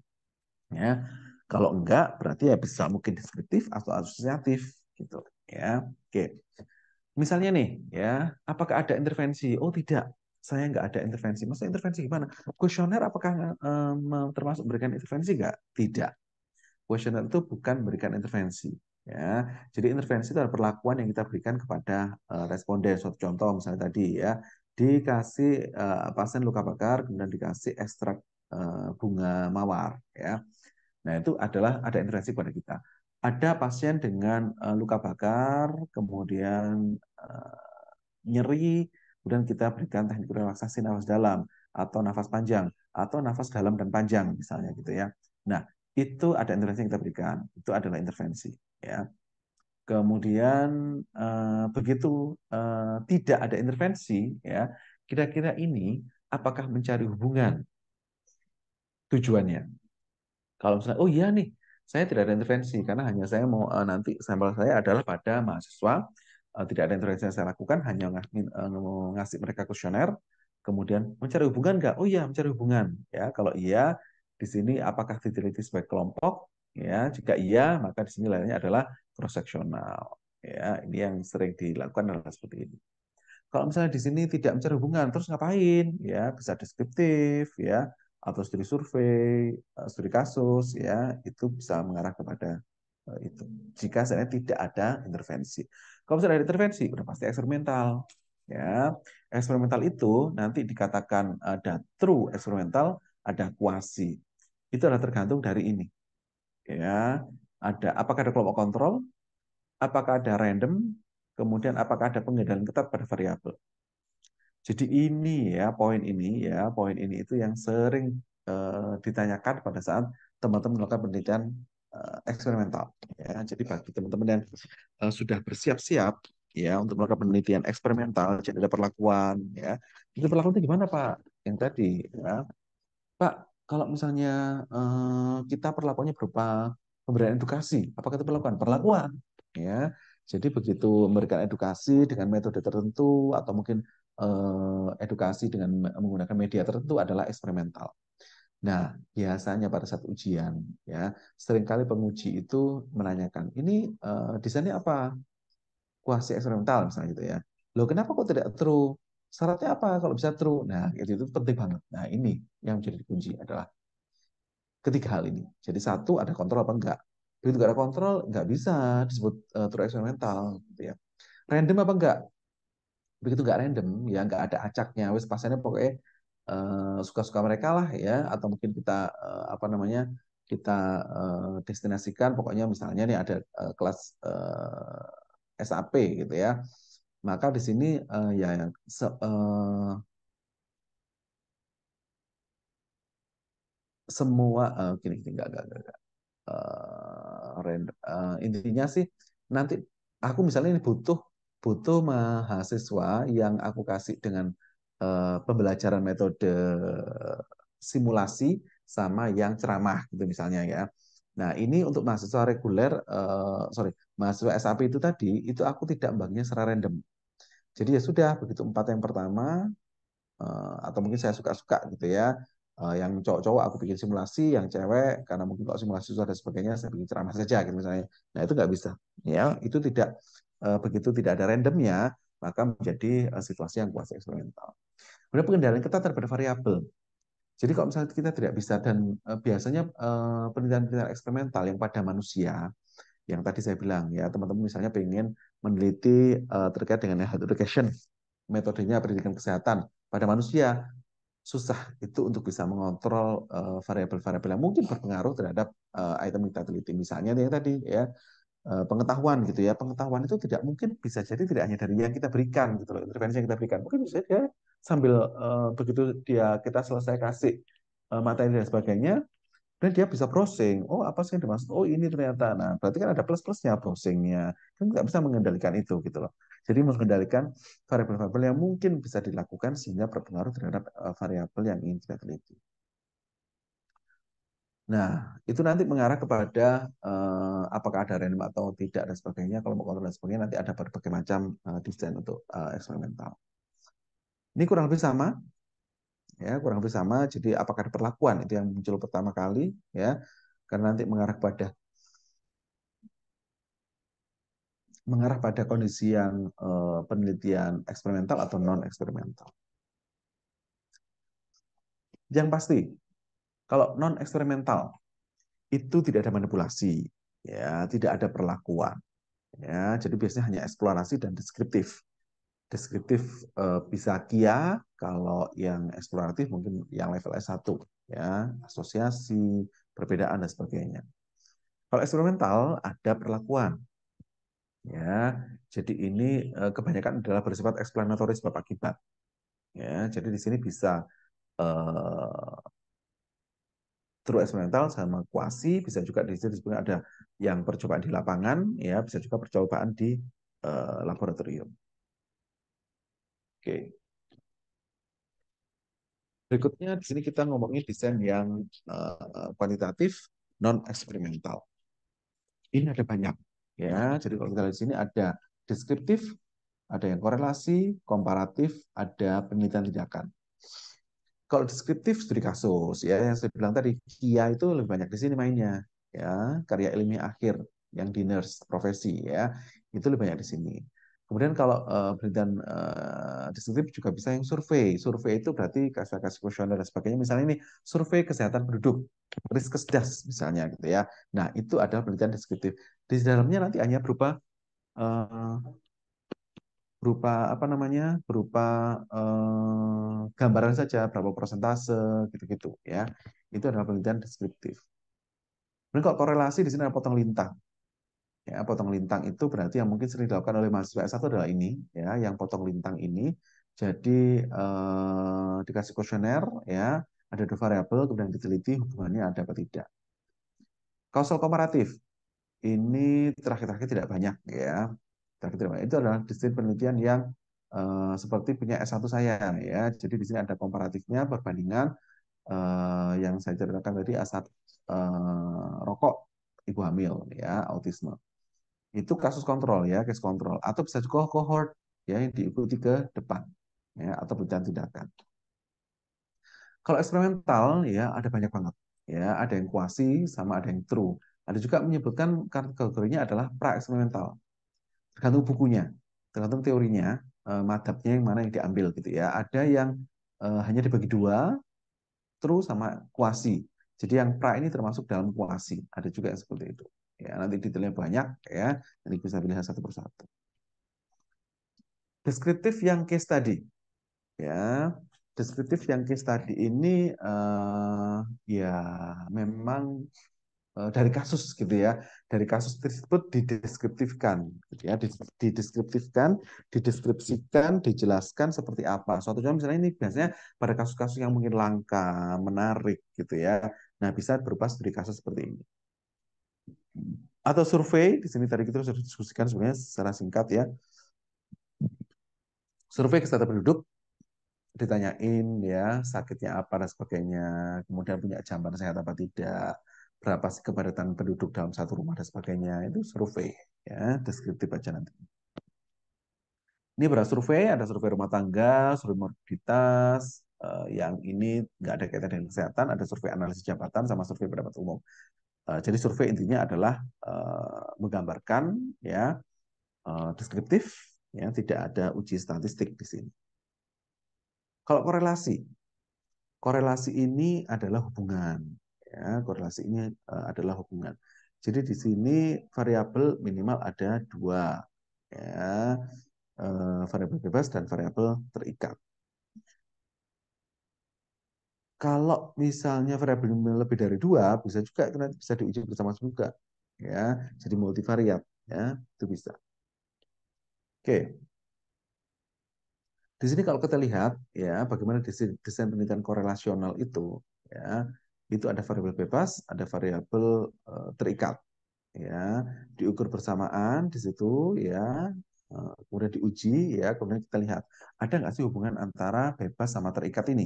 Ya. Kalau enggak, berarti ya bisa mungkin deskriptif atau asosiatif gitu ya. Oke. Misalnya nih, ya, apakah ada intervensi? Oh, tidak saya nggak ada intervensi. Masa intervensi gimana? Kuesioner apakah um, termasuk memberikan intervensi nggak? Tidak. Kuesioner itu bukan memberikan intervensi. Ya, jadi intervensi itu adalah perlakuan yang kita berikan kepada uh, responden. Suatu contoh misalnya tadi ya, dikasih uh, pasien luka bakar, kemudian dikasih ekstrak uh, bunga mawar. Ya, nah itu adalah ada intervensi pada kita. Ada pasien dengan uh, luka bakar, kemudian uh, nyeri, Kemudian kita berikan teknik relaksasi nafas dalam atau nafas panjang atau nafas dalam dan panjang misalnya gitu ya. Nah, itu ada intervensi yang kita berikan. Itu adalah intervensi ya. Kemudian eh, begitu eh, tidak ada intervensi ya, kira-kira ini apakah mencari hubungan tujuannya? Kalau misalnya oh iya nih, saya tidak ada intervensi karena hanya saya mau eh, nanti sampel saya adalah pada mahasiswa Eh, tidak ada intervensi yang saya lakukan, hanya eh, ngasih mereka kuesioner, kemudian mencari hubungan nggak? Oh iya, mencari hubungan. Ya, kalau iya, di sini apakah diteliti sebagai kelompok? Ya, jika iya, maka di sini lainnya adalah cross sectional. Ya, ini yang sering dilakukan adalah seperti ini. Kalau misalnya di sini tidak mencari hubungan, terus ngapain? Ya, bisa deskriptif, ya, atau studi survei, eh, studi kasus, ya, itu bisa mengarah kepada itu. Jika sebenarnya tidak ada intervensi. Kalau misalnya ada intervensi, udah pasti eksperimental. Ya, eksperimental itu nanti dikatakan eh, ada true eksperimental, ada kuasi. Itu adalah tergantung dari ini. Ya, ada apakah ada kelompok kontrol, apakah ada random, kemudian apakah ada pengendalian ketat pada variabel. Jadi ini ya poin ini ya poin ini itu yang sering uh, ditanyakan pada saat teman-teman melakukan penelitian Eh, eksperimental. Ya. Jadi bagi teman-teman yang uh, sudah bersiap-siap ya untuk melakukan penelitian eksperimental, jadi ada perlakuan ya. Itu itu gimana Pak? Yang tadi ya. Pak, kalau misalnya uh, kita perlakuannya berupa pemberian edukasi, apakah itu perlakuan? Perlakuan ya. Jadi begitu memberikan edukasi dengan metode tertentu atau mungkin uh, edukasi dengan menggunakan media tertentu adalah eksperimental. Nah, biasanya pada saat ujian, ya, seringkali penguji itu menanyakan, ini uh, desainnya apa? Kuasi eksperimental misalnya gitu ya. Loh, kenapa kok tidak true? Syaratnya apa kalau bisa true? Nah, itu, itu penting banget. Nah, ini yang menjadi kunci adalah ketiga hal ini. Jadi satu, ada kontrol apa enggak? Begitu enggak ada kontrol, enggak bisa disebut uh, true eksperimental. Gitu ya. Random apa enggak? Begitu enggak random, ya enggak ada acaknya. Wes pasiennya pokoknya Eh, suka-suka mereka lah ya atau mungkin kita eh, apa namanya kita eh, destinasikan pokoknya misalnya nih ada kelas SAP gitu ya maka di sini ya semua uh, gini gini enggak enggak enggak, enggak. intinya sih nanti aku misalnya ini butuh butuh mahasiswa yang aku kasih dengan Eh, pembelajaran metode simulasi sama yang ceramah gitu misalnya ya. Nah, ini untuk mahasiswa reguler, uh, sorry, mahasiswa SAP itu tadi, itu aku tidak membaginya secara random. Jadi ya sudah, begitu empat yang pertama, uh, atau mungkin saya suka-suka gitu ya, uh, yang cowok-cowok aku bikin simulasi, yang cewek, karena mungkin kalau simulasi sudah dan sebagainya, saya bikin ceramah saja gitu misalnya. Nah, itu nggak bisa. ya Itu tidak, uh, begitu tidak ada randomnya, maka menjadi uh, situasi yang kuasa eksperimental. Kemudian pengendalian ketat terhadap variabel. Jadi kalau misalnya kita tidak bisa dan e, biasanya e, penelitian-penelitian eksperimental yang pada manusia yang tadi saya bilang ya teman-teman misalnya pengen meneliti e, terkait dengan health education metodenya pendidikan kesehatan pada manusia susah itu untuk bisa mengontrol variabel-variabel yang mungkin berpengaruh terhadap item kita teliti misalnya yang tadi ya pengetahuan gitu ya pengetahuan itu tidak mungkin bisa jadi tidak hanya dari yang kita berikan gitu loh intervensi yang kita berikan mungkin bisa ya sambil uh, begitu dia kita selesai kasih uh, materi dan sebagainya, dan dia bisa browsing. Oh, apa sih yang dimaksud? Oh, ini ternyata. Nah, berarti kan ada plus-plusnya browsingnya. Kan nggak bisa mengendalikan itu gitu loh. Jadi mengendalikan variabel-variabel yang mungkin bisa dilakukan sehingga berpengaruh terhadap uh, variabel yang ingin kita teliti. Nah, itu nanti mengarah kepada uh, apakah ada random atau tidak dan sebagainya. Kalau mau kontrol dan sebagainya, nanti ada berbagai macam uh, desain untuk uh, eksperimental. Ini kurang lebih sama, ya kurang lebih sama. Jadi apakah ada perlakuan itu yang muncul pertama kali, ya karena nanti mengarah pada mengarah pada kondisi yang eh, penelitian eksperimental atau non eksperimental. Yang pasti, kalau non eksperimental itu tidak ada manipulasi, ya tidak ada perlakuan, ya jadi biasanya hanya eksplorasi dan deskriptif deskriptif bisa eh, kia kalau yang eksploratif mungkin yang level S1 ya, asosiasi, perbedaan dan sebagainya. Kalau eksperimental ada perlakuan. Ya, jadi ini uh, kebanyakan adalah bersifat eksplanatoris sebab akibat. Ya, jadi di sini bisa eh, true eksperimental sama kuasi bisa juga di sini ada yang percobaan di lapangan ya bisa juga percobaan di uh, laboratorium. Oke. Berikutnya di sini kita ngomongin desain yang uh, eh, kuantitatif non eksperimental. Ini ada banyak ya. Jadi kalau kita lihat di sini ada deskriptif, ada yang korelasi, komparatif, ada penelitian tindakan. Kalau deskriptif studi kasus ya yang saya bilang tadi KIA itu lebih banyak di sini mainnya ya karya ilmiah akhir yang di nurse profesi ya itu lebih banyak di sini. Kemudian kalau uh, penelitian uh, deskriptif juga bisa yang survei. Survei itu berarti kasih kasih kuesioner dan sebagainya. Misalnya ini survei kesehatan penduduk, riskesdas misalnya gitu ya. Nah itu adalah penelitian deskriptif. Di dalamnya nanti hanya berupa uh, berupa apa namanya berupa uh, gambaran saja berapa persentase gitu-gitu ya itu adalah penelitian deskriptif. Kemudian kalau korelasi di sini ada potong lintang. Ya, potong lintang itu berarti yang mungkin sering dilakukan oleh mahasiswa S1 adalah ini, ya, yang potong lintang ini. Jadi eh, dikasih kuesioner, ya, ada dua variabel kemudian diteliti hubungannya ada atau tidak. Kausal komparatif ini terakhir-terakhir tidak banyak, ya. Terakhir terakhir Itu adalah disiplin penelitian yang eh, seperti punya S1 saya, ya. Jadi di sini ada komparatifnya perbandingan eh, yang saya ceritakan tadi asap eh, rokok ibu hamil, ya, autisme itu kasus kontrol ya, case kontrol atau bisa juga cohort ya yang diikuti ke depan ya atau penelitian tindakan. Kalau eksperimental ya ada banyak banget ya, ada yang kuasi sama ada yang true. Ada juga menyebutkan kategorinya adalah pra eksperimental. Tergantung bukunya, tergantung teorinya, eh, madhabnya yang mana yang diambil gitu ya. Ada yang eh, hanya dibagi dua, true sama kuasi. Jadi yang pra ini termasuk dalam kuasi. Ada juga yang seperti itu. Ya, nanti detailnya banyak ya, nanti bisa pilih satu persatu. Deskriptif yang case tadi, ya, deskriptif yang case tadi ini uh, ya memang uh, dari kasus gitu ya, dari kasus tersebut dideskriptifkan, gitu ya, dideskriptifkan, dideskripsikan, dijelaskan seperti apa. Suatu contoh misalnya ini biasanya pada kasus-kasus yang mungkin langka, menarik gitu ya. Nah bisa berupa studi kasus seperti ini atau survei di sini tadi kita sudah diskusikan sebenarnya secara singkat ya survei kesehatan penduduk ditanyain ya sakitnya apa dan sebagainya kemudian punya jamban sehat apa tidak berapa sih kepadatan penduduk dalam satu rumah dan sebagainya itu survei ya deskriptif aja nanti ini berapa survei ada survei rumah tangga survei morbiditas eh, yang ini nggak ada kaitan dengan kesehatan ada survei analisis jabatan sama survei pendapat umum Eh, jadi survei intinya adalah eh, menggambarkan ya eh, deskriptif ya tidak ada uji statistik di sini. Kalau korelasi, korelasi ini adalah hubungan ya korelasi ini adalah hubungan. Jadi di sini variabel minimal ada dua ya variabel bebas dan variabel terikat kalau misalnya variabelnya lebih dari dua, bisa juga itu nanti bisa diuji bersama juga, ya. Jadi multivariat, ya, itu bisa. Oke. Di sini kalau kita lihat, ya, bagaimana desain, desain penelitian korelasional itu, ya, itu ada variabel bebas, ada variabel uh, terikat, ya, diukur bersamaan di situ, ya, eh, kemudian diuji, ya, kemudian kita lihat ada nggak sih hubungan antara bebas sama terikat ini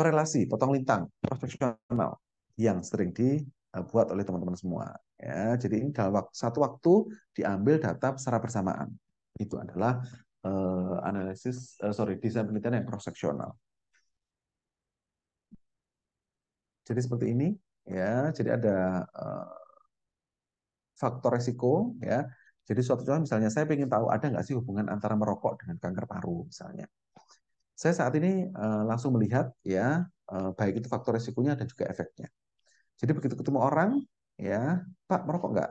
korelasi potong lintang profesional yang sering dibuat oleh teman-teman semua. Ya, jadi ini dalam waktu, satu waktu diambil data secara bersamaan. Itu adalah uh, analisis uh, sorry desain penelitian yang proseksional Jadi seperti ini ya. Jadi ada uh, faktor resiko ya. Jadi suatu contoh misalnya saya ingin tahu ada nggak sih hubungan antara merokok dengan kanker paru misalnya. Saya saat ini uh, langsung melihat ya uh, baik itu faktor resikonya dan juga efeknya. Jadi begitu ketemu orang, ya Pak merokok nggak?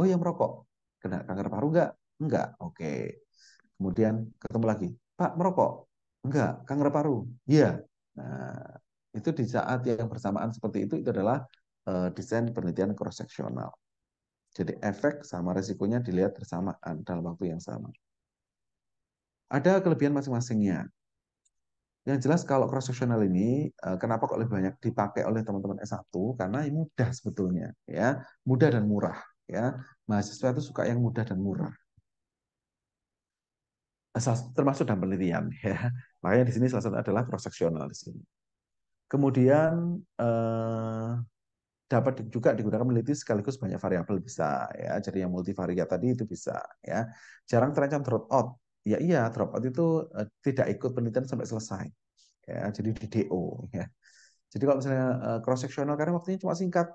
Oh ya merokok. Kena kanker paru nggak? Nggak. Oke. Kemudian ketemu lagi, Pak merokok? Nggak. Kanker paru? Iya. Nah, itu di saat yang bersamaan seperti itu itu adalah uh, desain penelitian cross sectional. Jadi efek sama resikonya dilihat bersamaan dalam waktu yang sama. Ada kelebihan masing-masingnya. Yang jelas kalau cross sectional ini eh, kenapa kok lebih banyak dipakai oleh teman-teman S1 karena ini mudah sebetulnya ya, mudah dan murah ya. Mahasiswa itu suka yang mudah dan murah. Termasuk dalam penelitian ya. Makanya di sini salah satu adalah cross sectional di sini. Kemudian eh, dapat juga digunakan meneliti sekaligus banyak variabel bisa ya. Jadi yang multivariat tadi itu bisa ya. Jarang terancam out ya iya drop out itu eh, tidak ikut penelitian sampai selesai ya jadi di DO ya jadi kalau misalnya eh, cross sectional karena waktunya cuma singkat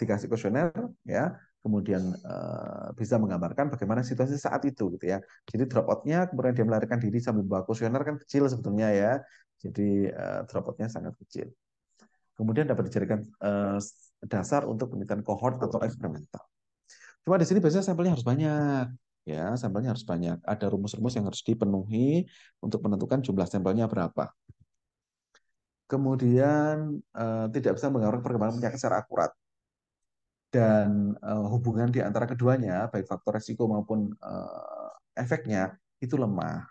dikasih kuesioner ya kemudian uh, bisa menggambarkan bagaimana situasi saat itu gitu ya jadi drop outnya kemudian dia melarikan diri sambil membawa kuesioner kan kecil sebetulnya ya jadi uh, outnya sangat kecil kemudian dapat dijadikan uh, dasar untuk penelitian kohort atau eksperimental cuma di sini biasanya sampelnya harus banyak ya sampelnya harus banyak ada rumus-rumus yang harus dipenuhi untuk menentukan jumlah sampelnya berapa kemudian eh, tidak bisa mengaruhi perkembangan penyakit secara akurat dan eh, hubungan di antara keduanya baik faktor resiko maupun eh, efeknya itu lemah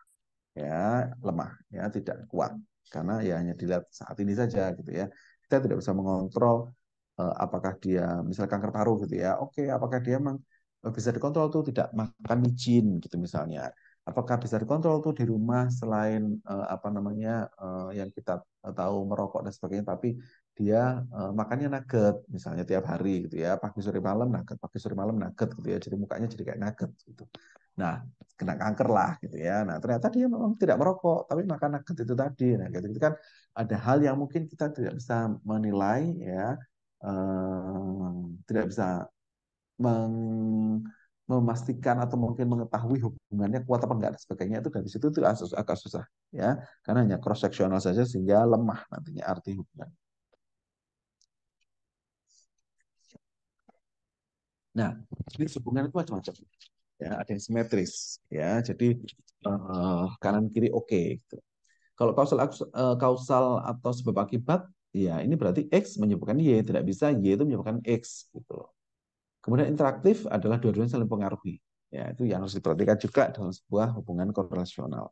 ya lemah ya tidak kuat karena ya hanya dilihat saat ini saja gitu ya kita tidak bisa mengontrol eh, apakah dia misalnya kanker paru gitu ya oke apakah dia memang Eh, bisa dikontrol tuh tidak makan micin gitu misalnya apakah bisa dikontrol tuh di rumah selain uh, apa namanya uh, yang kita tahu merokok dan sebagainya tapi dia uh, makannya nugget misalnya tiap hari gitu ya pagi sore malam nugget pagi sore malam nugget gitu ya jadi mukanya jadi kayak nugget gitu nah kena kanker lah gitu ya nah ternyata dia memang tidak merokok tapi makan nugget itu tadi nah gitu, gitu kan ada hal yang mungkin kita tidak bisa menilai ya uh, tidak bisa meng, memastikan atau mungkin mengetahui hubungannya kuat apa enggak sebagainya itu dari situ itu agak susah ya karena hanya cross sectional saja sehingga lemah nantinya arti hubungan. Nah, ini hubungan itu macam-macam. Ya, ada yang simetris, ya. Jadi uh, kanan kiri oke. Okay, gitu. Kalau kausal uh, kausal atau sebab akibat, ya ini berarti x menyebabkan y tidak bisa, y itu menyebabkan x gitu loh. Kemudian interaktif adalah dua-duanya saling pengaruhi. Ya, itu yang harus diperhatikan juga dalam sebuah hubungan korelasional.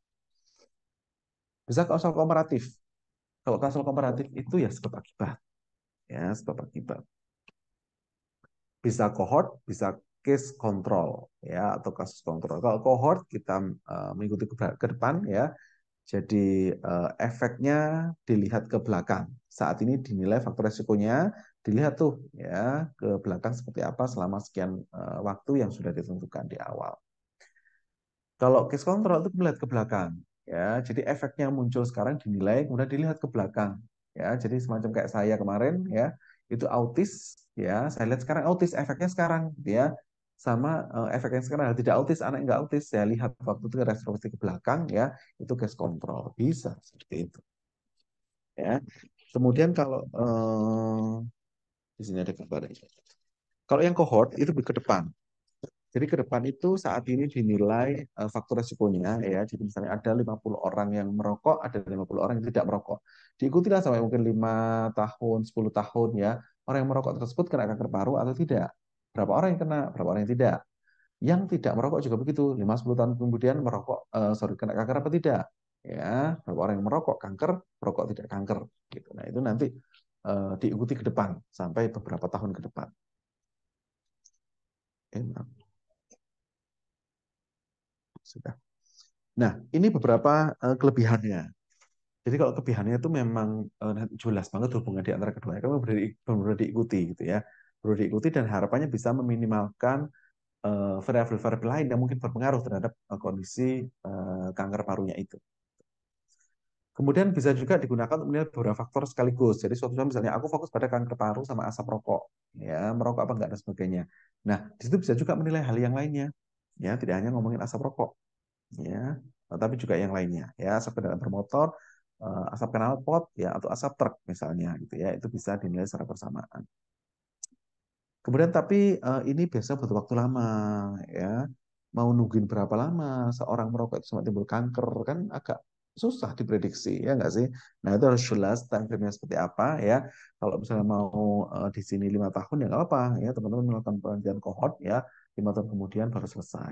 Bisa kausal komparatif. Kalau kausal komparatif itu ya sebab akibat. Ya, sebab akibat. Bisa kohort, bisa case control ya atau kasus kontrol. Kalau kohort kita uh, mengikuti ke, ke depan ya. Jadi uh, efeknya dilihat ke belakang. Saat ini dinilai faktor resikonya, dilihat tuh ya ke belakang seperti apa selama sekian uh, waktu yang sudah ditentukan di awal. Kalau case control itu melihat ke belakang ya. Jadi efeknya muncul sekarang dinilai kemudian dilihat ke belakang ya. Jadi semacam kayak saya kemarin ya, itu autis ya. Saya lihat sekarang autis efeknya sekarang ya sama uh, eh, efeknya sekarang tidak autis anak enggak autis saya lihat waktu itu retrospeksi ke belakang ya itu case control bisa seperti itu ya kemudian kalau uh, di sini ada gambarnya. Kalau yang cohort itu ke depan. Jadi ke depan itu saat ini dinilai eh, faktor resikonya ya. Jadi misalnya ada 50 orang yang merokok, ada 50 orang yang tidak merokok. Diikutilah sampai mungkin 5 tahun, 10 tahun ya. Orang yang merokok tersebut kena kanker paru atau tidak. Berapa orang yang kena, berapa orang yang tidak. Yang tidak merokok juga begitu. 5-10 tahun kemudian merokok, uh, sorry, kena kanker apa tidak. Ya, berapa orang yang merokok kanker, merokok tidak kanker. Gitu. Nah itu nanti Eh, diikuti ke depan sampai beberapa tahun ke depan. Enak. Sudah. Nah, ini beberapa eh, kelebihannya. Jadi kalau kelebihannya itu memang eh, jelas banget hubungan di antara keduanya. Kamu benar diikuti gitu ya. Perlu diikuti dan harapannya bisa meminimalkan variabel-variabel lain yang mungkin berpengaruh terhadap kondisi kanker parunya itu. Kemudian bisa juga digunakan untuk menilai beberapa faktor sekaligus. Jadi suatu contoh misalnya aku fokus pada kanker paru sama asap rokok, ya merokok apa enggak dan sebagainya. Nah di situ bisa juga menilai hal yang lainnya, ya tidak hanya ngomongin asap rokok, ya tapi juga yang lainnya, ya asap kendaraan bermotor, eh, asap knalpot, ya atau asap truk misalnya, gitu ya itu bisa dinilai secara bersamaan. Kemudian tapi eh, ini biasa butuh waktu lama, ya mau nungguin berapa lama seorang merokok itu sampai timbul kanker kan agak susah diprediksi ya nggak sih nah itu harus jelas time frame-nya seperti apa ya kalau misalnya mau uh, di sini lima tahun ya nggak apa ya teman-teman melakukan penelitian kohort ya lima tahun kemudian baru selesai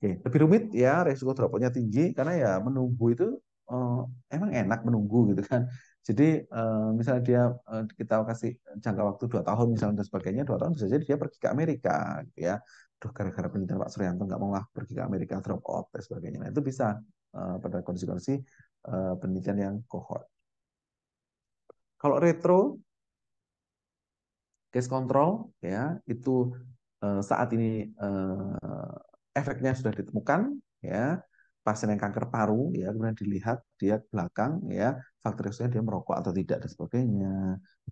oke ya. oke lebih rumit ya resiko dropnya tinggi karena ya menunggu itu uh, emang enak menunggu gitu kan jadi uh, misalnya dia uh, kita kasih jangka waktu dua tahun misalnya dan sebagainya dua tahun bisa jadi dia pergi ke Amerika gitu ya gara-gara penelitian Pak Suryanto nggak mau lah pergi ke Amerika drop out dan sebagainya. Nah, itu bisa Eh, pada kondisi-kondisi eh, penelitian yang kohort. Kalau retro case control ya itu eh, saat ini efeknya sudah ditemukan ya pasien yang kanker paru ya kemudian dilihat dia belakang ya faktor risikonya dia merokok atau tidak dan sebagainya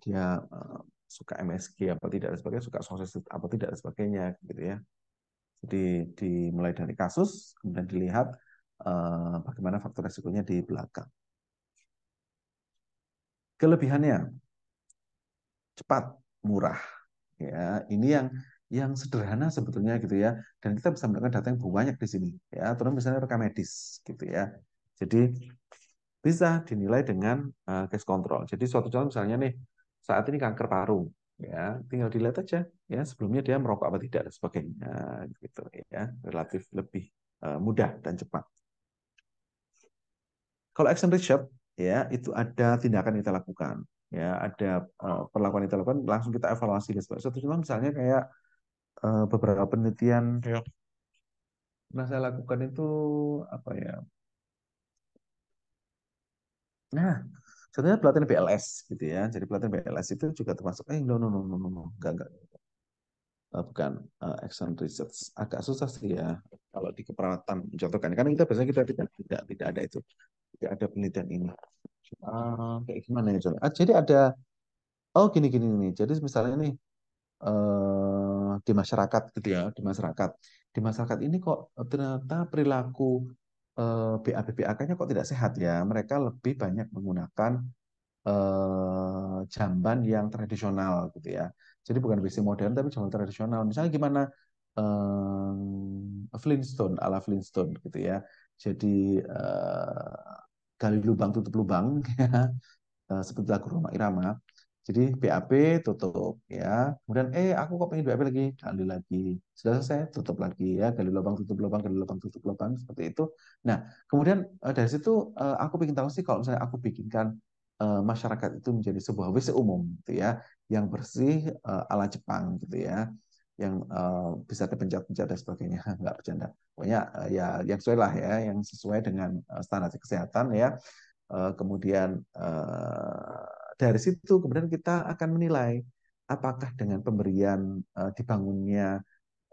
dia suka MSG apa tidak dan sebagainya suka sosis apa tidak dan sebagainya gitu ya jadi dimulai dari kasus kemudian dilihat Eh, bagaimana faktor resikonya di belakang. Kelebihannya cepat, murah. Ya, ini yang yang sederhana sebetulnya gitu ya dan kita bisa mendapatkan data yang banyak di sini ya terutama misalnya rekam medis gitu ya jadi bisa dinilai dengan uh, case control jadi suatu contoh misalnya nih saat ini kanker paru ya tinggal dilihat aja ya sebelumnya dia merokok apa tidak dan sebagainya gitu ya relatif lebih uh, mudah dan cepat kalau action research ya itu ada tindakan kita lakukan, ya ada eh, perlakuan kita lakukan, langsung kita evaluasi dan sebagainya. Satu contoh misalnya kayak eh, beberapa penelitian ya. nah saya lakukan itu apa ya? Nah, contohnya pelatihan BLS gitu ya. Jadi pelatihan BLS itu juga termasuk eh no no no no no, no. enggak enggak eh, bukan uh, action research agak susah sih ya kalau di keperawatan contohkan karena kita biasanya kita tidak tidak tidak ada itu ada penelitian ini. Uh, kayak gimana ya John? Ah, jadi ada oh gini-gini nih. Jadi misalnya ini uh, eh, di masyarakat gitu ya, di masyarakat. Di masyarakat ini kok ternyata perilaku uh, eh, BABBAK-nya kok tidak sehat ya. Mereka lebih banyak menggunakan uh, jamban yang tradisional gitu ya. Jadi bukan WC modern tapi jamban tradisional. Misalnya gimana uh, Flintstone ala Flintstone gitu ya. Jadi gali lubang tutup lubang ya. Eh, seperti lagu Roma Irama jadi BAP tutup ya kemudian eh aku kok pengen BAP lagi gali lagi sudah selesai tutup lagi ya gali lubang tutup lubang gali lubang tutup lubang seperti itu nah kemudian eh, dari situ eh, aku ingin tahu sih kalau misalnya aku bikinkan masyarakat itu menjadi sebuah WC umum gitu ya yang bersih ala Jepang gitu ya yang uh, bisa dipencet penjat dan sebagainya nggak bercanda pokoknya uh, ya yang sesuai lah ya yang sesuai dengan uh, standar kesehatan ya uh, kemudian uh, dari situ kemudian kita akan menilai apakah dengan pemberian uh, dibangunnya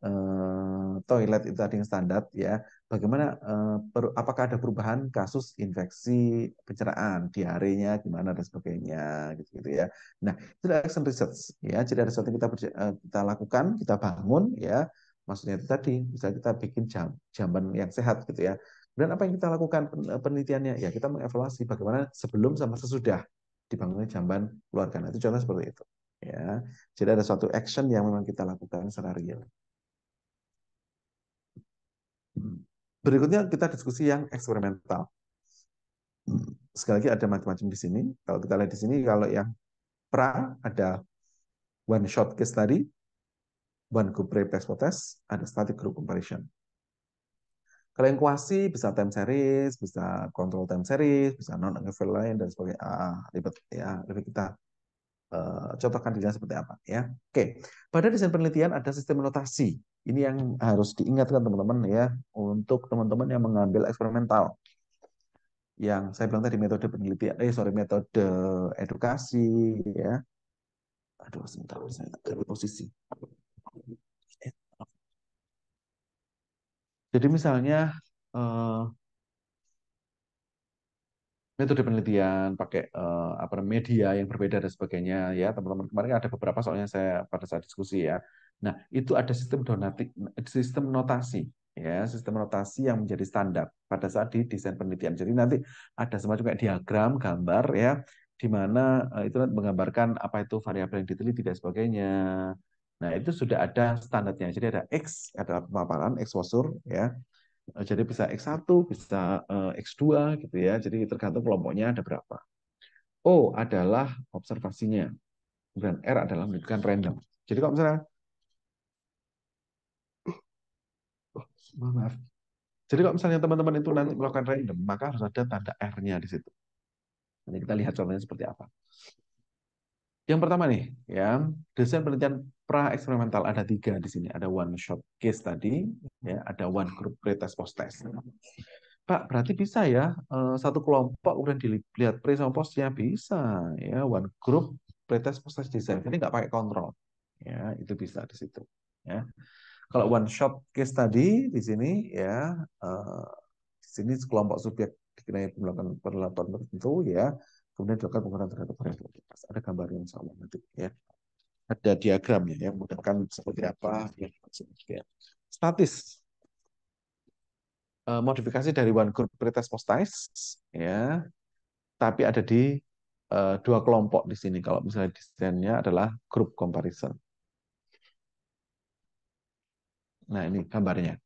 uh, toilet itu ada yang standar ya bagaimana eh, apakah ada perubahan kasus infeksi pencernaan, diarenya gimana dan sebagainya gitu, gitu ya. Nah, itu action research ya. Jadi ada sesuatu yang kita eh, kita lakukan, kita bangun ya. Maksudnya itu tadi, bisa kita bikin jam, jamban yang sehat gitu ya. Dan apa yang kita lakukan eh, penelitiannya? Ya, kita mengevaluasi bagaimana sebelum sama sesudah dibangunnya jamban keluarga. Nah, itu contoh seperti itu. Ya, jadi ada suatu action yang memang kita lakukan secara real. Hmm. Berikutnya kita diskusi yang eksperimental. Sekali lagi ada macam-macam di sini. Kalau kita lihat di sini, kalau yang pra ada one shot case tadi, one group replacement test, ada static group comparison. Kalau yang kuasi bisa time series, bisa control time series, bisa non equivalent dan sebagainya. Ah, ah ribet ya, lebih kita uh, contohkan dengan seperti apa ya. Oke, pada desain penelitian ada sistem notasi ini yang harus diingatkan teman-teman ya untuk teman-teman yang mengambil eksperimental. Yang saya bilang tadi metode penelitian, eh sorry metode edukasi ya. Aduh sebentar saya ganti posisi. Jadi misalnya uh, metode penelitian pakai uh, apa media yang berbeda dan sebagainya ya teman-teman kemarin ada beberapa soalnya saya pada saat diskusi ya Nah, itu ada sistem donatik, sistem notasi, ya, sistem notasi yang menjadi standar pada saat di desain penelitian. Jadi nanti ada semacam kayak diagram, gambar, ya, di mana eh, itu menggambarkan apa itu variabel yang diteliti dan sebagainya. Nah, itu sudah ada standarnya. Jadi ada X, ada pemaparan, X wasur, ya. Eh, jadi bisa X1, bisa eh, X2, gitu ya. Jadi tergantung kelompoknya ada berapa. O adalah observasinya. Kemudian R adalah menunjukkan random. Jadi kalau misalnya Mohon maaf. Jadi kalau misalnya teman-teman itu nanti melakukan random, maka harus ada tanda R-nya di situ. Nanti kita lihat contohnya seperti apa. Yang pertama nih, ya desain penelitian pra eksperimental ada tiga di sini. Ada one shot case tadi, ya ada one group pretest post test. Pak, berarti bisa ya eh, satu kelompok kemudian dilihat pre sama postnya bisa ya one group pretest post test design. Jadi nggak pakai kontrol, ya itu bisa di situ. Ya. Kalau one shop case tadi di sini ya eh, di sini kelompok subjek dikenai melakukan perlakuan tertentu ya kemudian dilakukan pengurangan terhadap varian produktivitas. Ada gambar yang sama nanti ya. Ada diagramnya ya, menggunakan seperti apa ya. Statis eh, modifikasi dari one group pretest postice ya tapi ada di uh, dua kelompok di sini kalau misalnya desainnya adalah group comparison Nah, ini gambarnya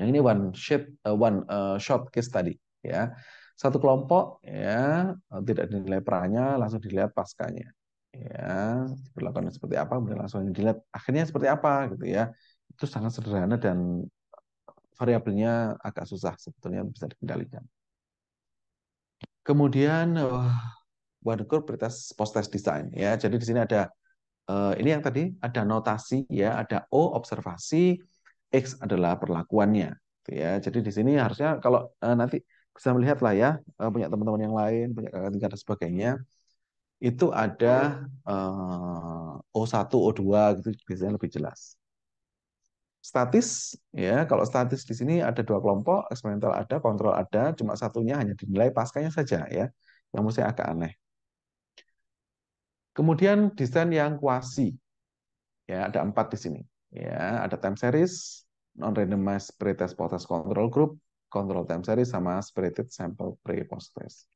Yang ini one shop, uh, eh, one uh, eh, shot case tadi ya. Satu kelompok ya eh, tidak dinilai perannya langsung dilihat pascanya. Ya, perlakuan seperti apa kemudian langsung dilihat akhirnya seperti apa gitu ya. Itu sangat sederhana dan variabelnya agak susah sebetulnya bisa dikendalikan. Kemudian one group prioritas post test design ya. Jadi di sini ada Eh, ini yang tadi ada notasi ya, ada O observasi, X adalah perlakuannya. Gitu ya. Jadi di sini harusnya kalau eh, nanti bisa melihat lah ya, eh, punya teman-teman yang lain, punya kakak tingkat dan sebagainya, itu ada O1, O2 gitu biasanya lebih jelas. Statis ya, kalau statis di sini ada dua kelompok, eksperimental ada, kontrol ada, cuma satunya hanya dinilai paskanya saja ya. Yang mesti agak aneh. Kemudian desain yang kuasi. Ya, ada empat di sini. Ya, ada time series, non-randomized pretest post-test control group, control time series, sama separated sample pre-post-test.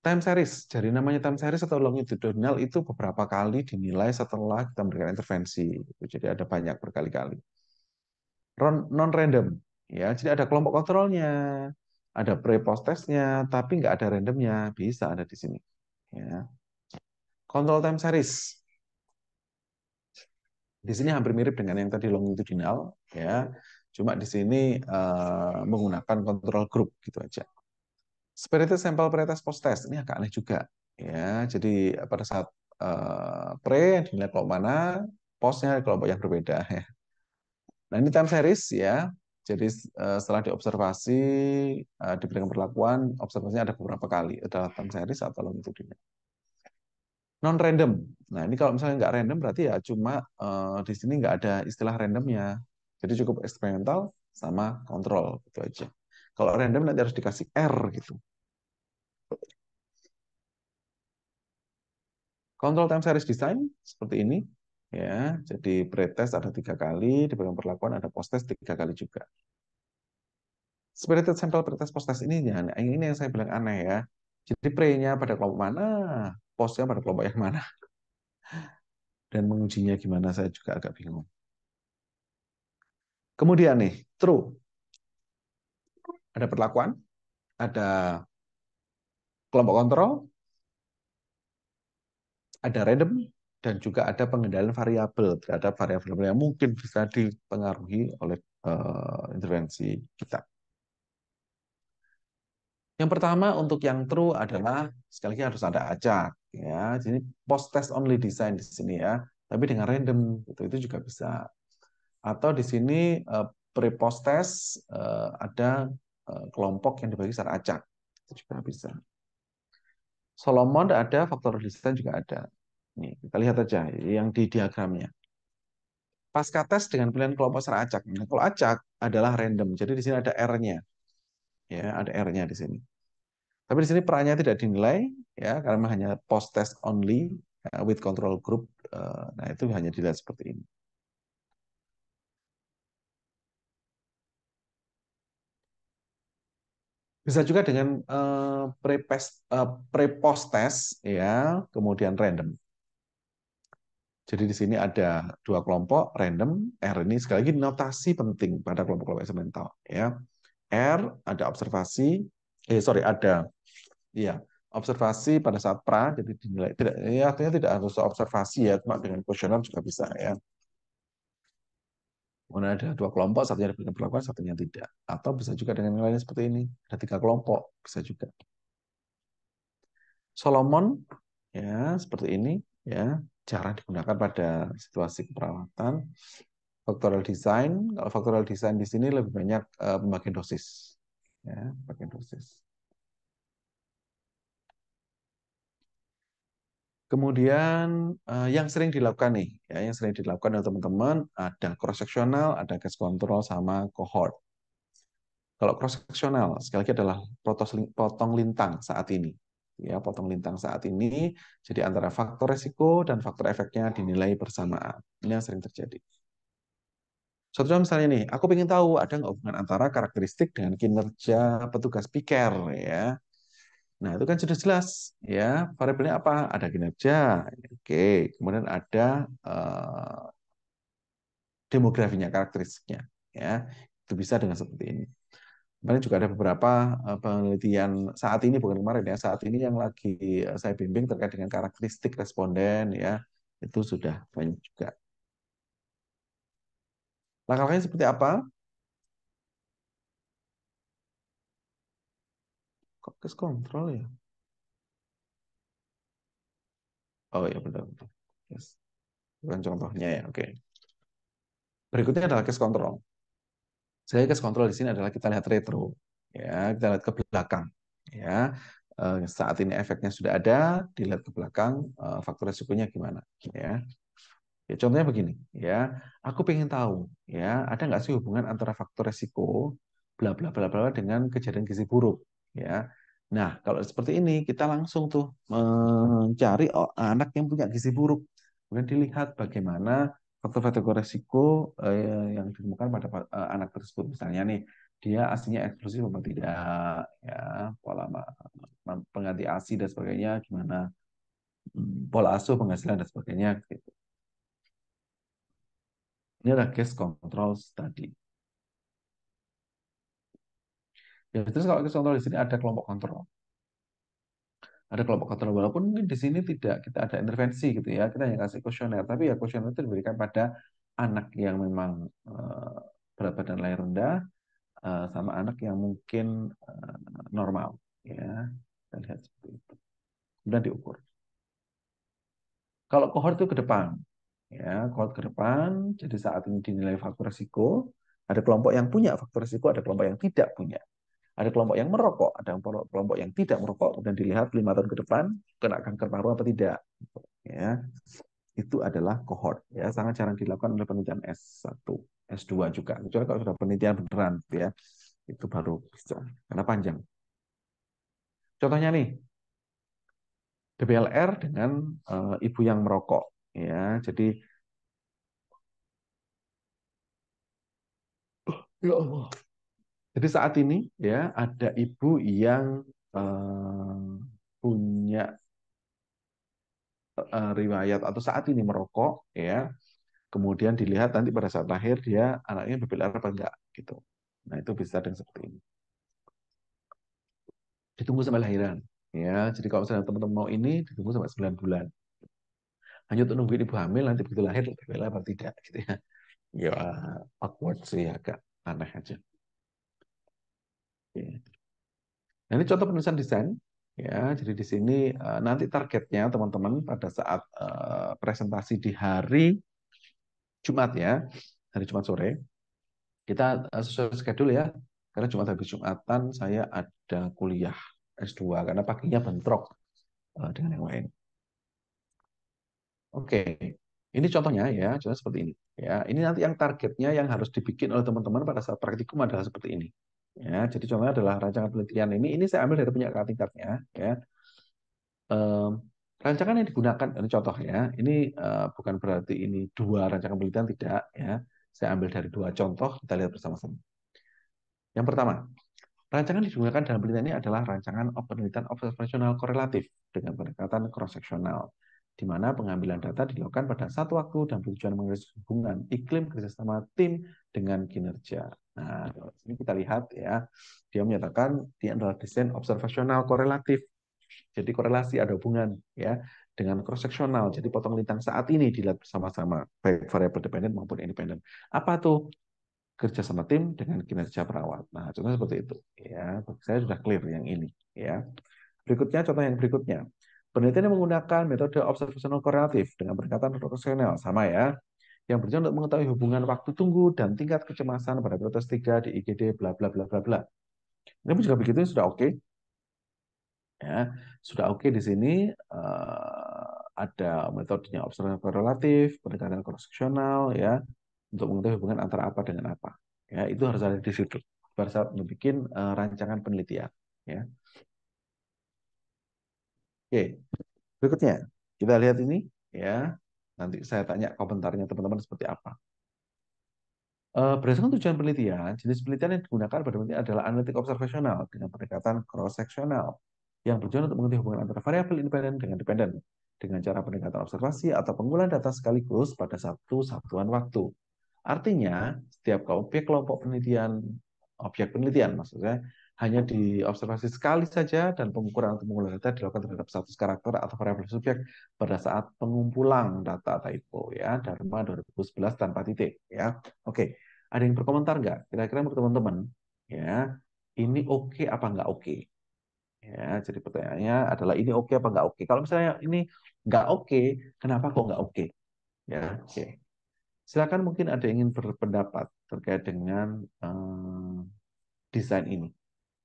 Time series, jadi namanya time series atau longitudinal itu beberapa kali dinilai setelah kita memberikan intervensi. Jadi ada banyak berkali-kali. Non-random, ya jadi ada kelompok kontrolnya, ada pre-post testnya, tapi nggak ada randomnya, bisa ada di sini. Ya. Control time series. Di sini hampir mirip dengan yang tadi longitudinal, ya. Cuma di sini uh, menggunakan kontrol group gitu aja. Spiritus sampel pretest post test ini agak aneh juga, ya. Jadi pada saat uh, pre dinilai kelompok mana, postnya kelompok yang berbeda, ya. Nah ini time series ya. Jadi eh, setelah diobservasi diberikan perlakuan, observasinya ada beberapa kali, ada time series atau longitudinal non random. Nah ini kalau misalnya nggak random berarti ya cuma uh, di sini nggak ada istilah randomnya. Jadi cukup eksperimental sama kontrol itu aja. Kalau random nanti harus dikasih R gitu. Kontrol time series design seperti ini ya. Jadi pretest ada tiga kali, di bagian perlakuan ada post tiga kali juga. Spirited sample pretest post test ini ya, ini yang saya bilang aneh ya. Jadi pre-nya pada kelompok mana, posnya pada kelompok yang mana dan mengujinya gimana saya juga agak bingung. Kemudian nih, true. Ada perlakuan, ada kelompok kontrol, ada random, dan juga ada pengendalian variabel terhadap variabel yang mungkin bisa dipengaruhi oleh uh, intervensi kita. Yang pertama untuk yang true adalah sekali lagi harus ada acak ya jadi post test only design di sini ya tapi dengan random gitu itu juga bisa atau di sini eh, pre post test eh, ada eh, kelompok yang dibagi secara acak itu juga bisa Solomon ada faktor desain juga ada nih kita lihat aja yang di diagramnya pasca tes dengan pilihan kelompok secara acak nah, kalau acak adalah random jadi di sini ada r-nya ya ada r-nya di sini tapi di sini perannya tidak dinilai ya karena hanya post test only ya, with control group uh, nah itu hanya dilihat seperti ini bisa juga dengan uh, pre -test, uh, pre post test ya kemudian random jadi di sini ada dua kelompok random. R ini sekali lagi notasi penting pada kelompok-kelompok eksperimental. Ya, R ada observasi. Eh sorry ada, ya observasi pada saat pra jadi dinilai tidak ya artinya tidak harus observasi ya cuma dengan kuesioner juga bisa ya mana ada dua kelompok, satunya diberikan perlakuan, satunya tidak. Atau bisa juga dengan yang seperti ini. Ada tiga kelompok, bisa juga. Solomon, ya seperti ini, ya jarang digunakan pada situasi keperawatan. Factorial design, kalau factorial design di sini lebih banyak uh, pembagian dosis, ya pembagian dosis. Kemudian eh, yang sering dilakukan nih, ya, yang sering dilakukan oleh teman-teman ada cross sectional, ada case control sama cohort. Kalau cross sectional sekali lagi adalah potong lintang saat ini, ya potong lintang saat ini. Jadi antara faktor resiko dan faktor efeknya dinilai bersamaan. Ini yang sering terjadi. Contoh misalnya nih, aku ingin tahu ada nggak hubungan antara karakteristik dengan kinerja petugas piker ya. Nah, itu kan sudah jelas ya, variabelnya apa? Ada kinerja. Oke, kemudian ada uh, demografinya, karakteristiknya ya. Itu bisa dengan seperti ini. Kemarin juga ada beberapa eh, penelitian saat ini bukan kemarin ya, saat ini yang lagi eh, saya bimbing terkait dengan karakteristik responden ya. Itu sudah banyak juga. Langkah-langkahnya seperti apa? Podcast kontrol ya oh ya benar yes. bukan contohnya ya oke okay. berikutnya adalah case control saya case control di sini adalah kita lihat retro ya kita lihat ke belakang ya eh, saat ini efeknya sudah ada dilihat ke belakang eh, faktor resikonya gimana ya Ya, contohnya begini, ya, aku pengen tahu, ya, ada nggak sih hubungan antara faktor resiko bla bla bla bla dengan kejadian gizi buruk, ya. Nah, kalau seperti ini kita langsung tuh mencari oh, anak yang punya gizi buruk. Kemudian dilihat bagaimana faktor-faktor resiko eh, yang ditemukan pada eh, anak tersebut. Misalnya nih, dia aslinya eksklusif atau tidak, ya, pola pengganti ASI dan sebagainya gimana, hmm, pola asuh penghasilan dan sebagainya gitu. Ini adalah case control study. Ya, terus kalau kita contoh di sini ada kelompok kontrol. Ada kelompok kontrol, walaupun mungkin di sini tidak kita ada intervensi gitu ya, kita hanya kasih kuesioner, tapi ya kuesioner itu diberikan pada anak yang memang eh, berat badan lahir rendah, eh, sama anak yang mungkin eh, normal. ya Kita lihat seperti itu. Kemudian diukur. Kalau kohort itu ke depan, ya kohort ke depan, jadi saat ini dinilai faktor risiko, ada kelompok yang punya faktor risiko, ada kelompok yang tidak punya. Ada kelompok yang merokok, ada kelompok yang tidak merokok, kemudian dilihat lima tahun ke depan kena kanker paru apa tidak. Ya, itu adalah kohort. Ya, sangat jarang dilakukan oleh penelitian S1, S2 juga. Kecuali kalau sudah penelitian beneran, ya, itu baru bisa. Karena panjang. Contohnya nih, DBLR dengan uh, ibu yang merokok. Ya, jadi Ya Allah. Jadi saat ini ya ada ibu yang uh, punya uh, riwayat atau saat ini merokok ya, kemudian dilihat nanti pada saat lahir dia anaknya berbilar apa enggak gitu. Nah itu bisa dengan seperti ini. Ditunggu sampai lahiran ya. Jadi kalau misalnya teman-teman mau ini ditunggu sampai 9 bulan. Hanya untuk nungguin ibu hamil nanti begitu lahir berbilar apa tidak gitu ya. Ya awkward sih agak aneh aja. Iya. Nah, ini contoh penulisan desain. Ya, jadi di sini eh, nanti targetnya teman-teman pada saat eh, presentasi di hari Jumat ya, hari Jumat sore, kita eh, sesuai schedule ya, karena Jumat habis Jumatan saya ada kuliah S2, karena paginya bentrok dengan yang lain. Oke, ini contohnya ya, contoh seperti ini. Ya, ini nanti yang targetnya yang harus dibikin oleh teman-teman pada saat praktikum adalah seperti ini. Ya, jadi contohnya adalah rancangan penelitian ini. Ini saya ambil dari punya tingkatnya. Ya. Um, rancangan yang digunakan ini contoh ya. Ini uh, bukan berarti ini dua rancangan penelitian tidak ya. Saya ambil dari dua contoh kita lihat bersama-sama. Yang pertama, rancangan yang digunakan dalam penelitian ini adalah rancangan penelitian observasional korelatif dengan pendekatan cross sectional di mana pengambilan data dilakukan pada satu waktu dan bertujuan mengenai hubungan iklim kerjasama tim dengan kinerja. Nah, ini kita lihat ya, dia menyatakan dia adalah desain observasional korelatif. Jadi korelasi ada hubungan ya dengan cross sectional. Jadi potong lintang saat ini dilihat bersama-sama baik variabel dependen maupun independen. Apa tuh? kerja sama tim dengan kinerja perawat. Nah, contohnya seperti itu. Ya, saya sudah clear yang ini. Ya, berikutnya contoh yang berikutnya. Penelitian yang menggunakan metode observational korelatif dengan pendekatan profesional sama ya yang berjalan untuk mengetahui hubungan waktu tunggu dan tingkat kecemasan pada prioritas 3 di IGD bla bla bla bla bla. Ini pun juga begitu sudah oke. Okay. Ya, sudah oke okay di sini uh, ada metodenya observasi relatif, pendekatan konstruksional ya untuk mengetahui hubungan antara apa dengan apa. Ya, itu harus ada di situ pada saat membuat uh, rancangan penelitian ya. Oke. Berikutnya, kita lihat ini ya. Nanti saya tanya komentarnya teman-teman seperti apa. Eh, berdasarkan tujuan penelitian, jenis penelitian yang digunakan pada penelitian adalah analitik observasional dengan pendekatan cross-sectional yang berjalan untuk mengerti hubungan antara variabel independen dengan dependen dengan cara pendekatan observasi atau pengumpulan data sekaligus pada satu satuan waktu. Artinya, setiap objek kelompok penelitian, objek penelitian maksudnya, hanya diobservasi sekali saja dan pengukuran atau pengumpulan data dilakukan terhadap status karakter atau variabel subjek pada saat pengumpulan data typo ya Dharma 2011 tanpa titik ya. Oke, ada yang berkomentar nggak? Kira-kira menurut teman-teman ya ini oke okay apa nggak oke? Okay? Ya, jadi pertanyaannya adalah ini oke okay apa nggak oke? Okay? Kalau misalnya ini nggak oke, okay, kenapa kok nggak oke? Okay? Ya, oke. Okay. Silakan mungkin ada yang ingin berpendapat terkait dengan um, desain ini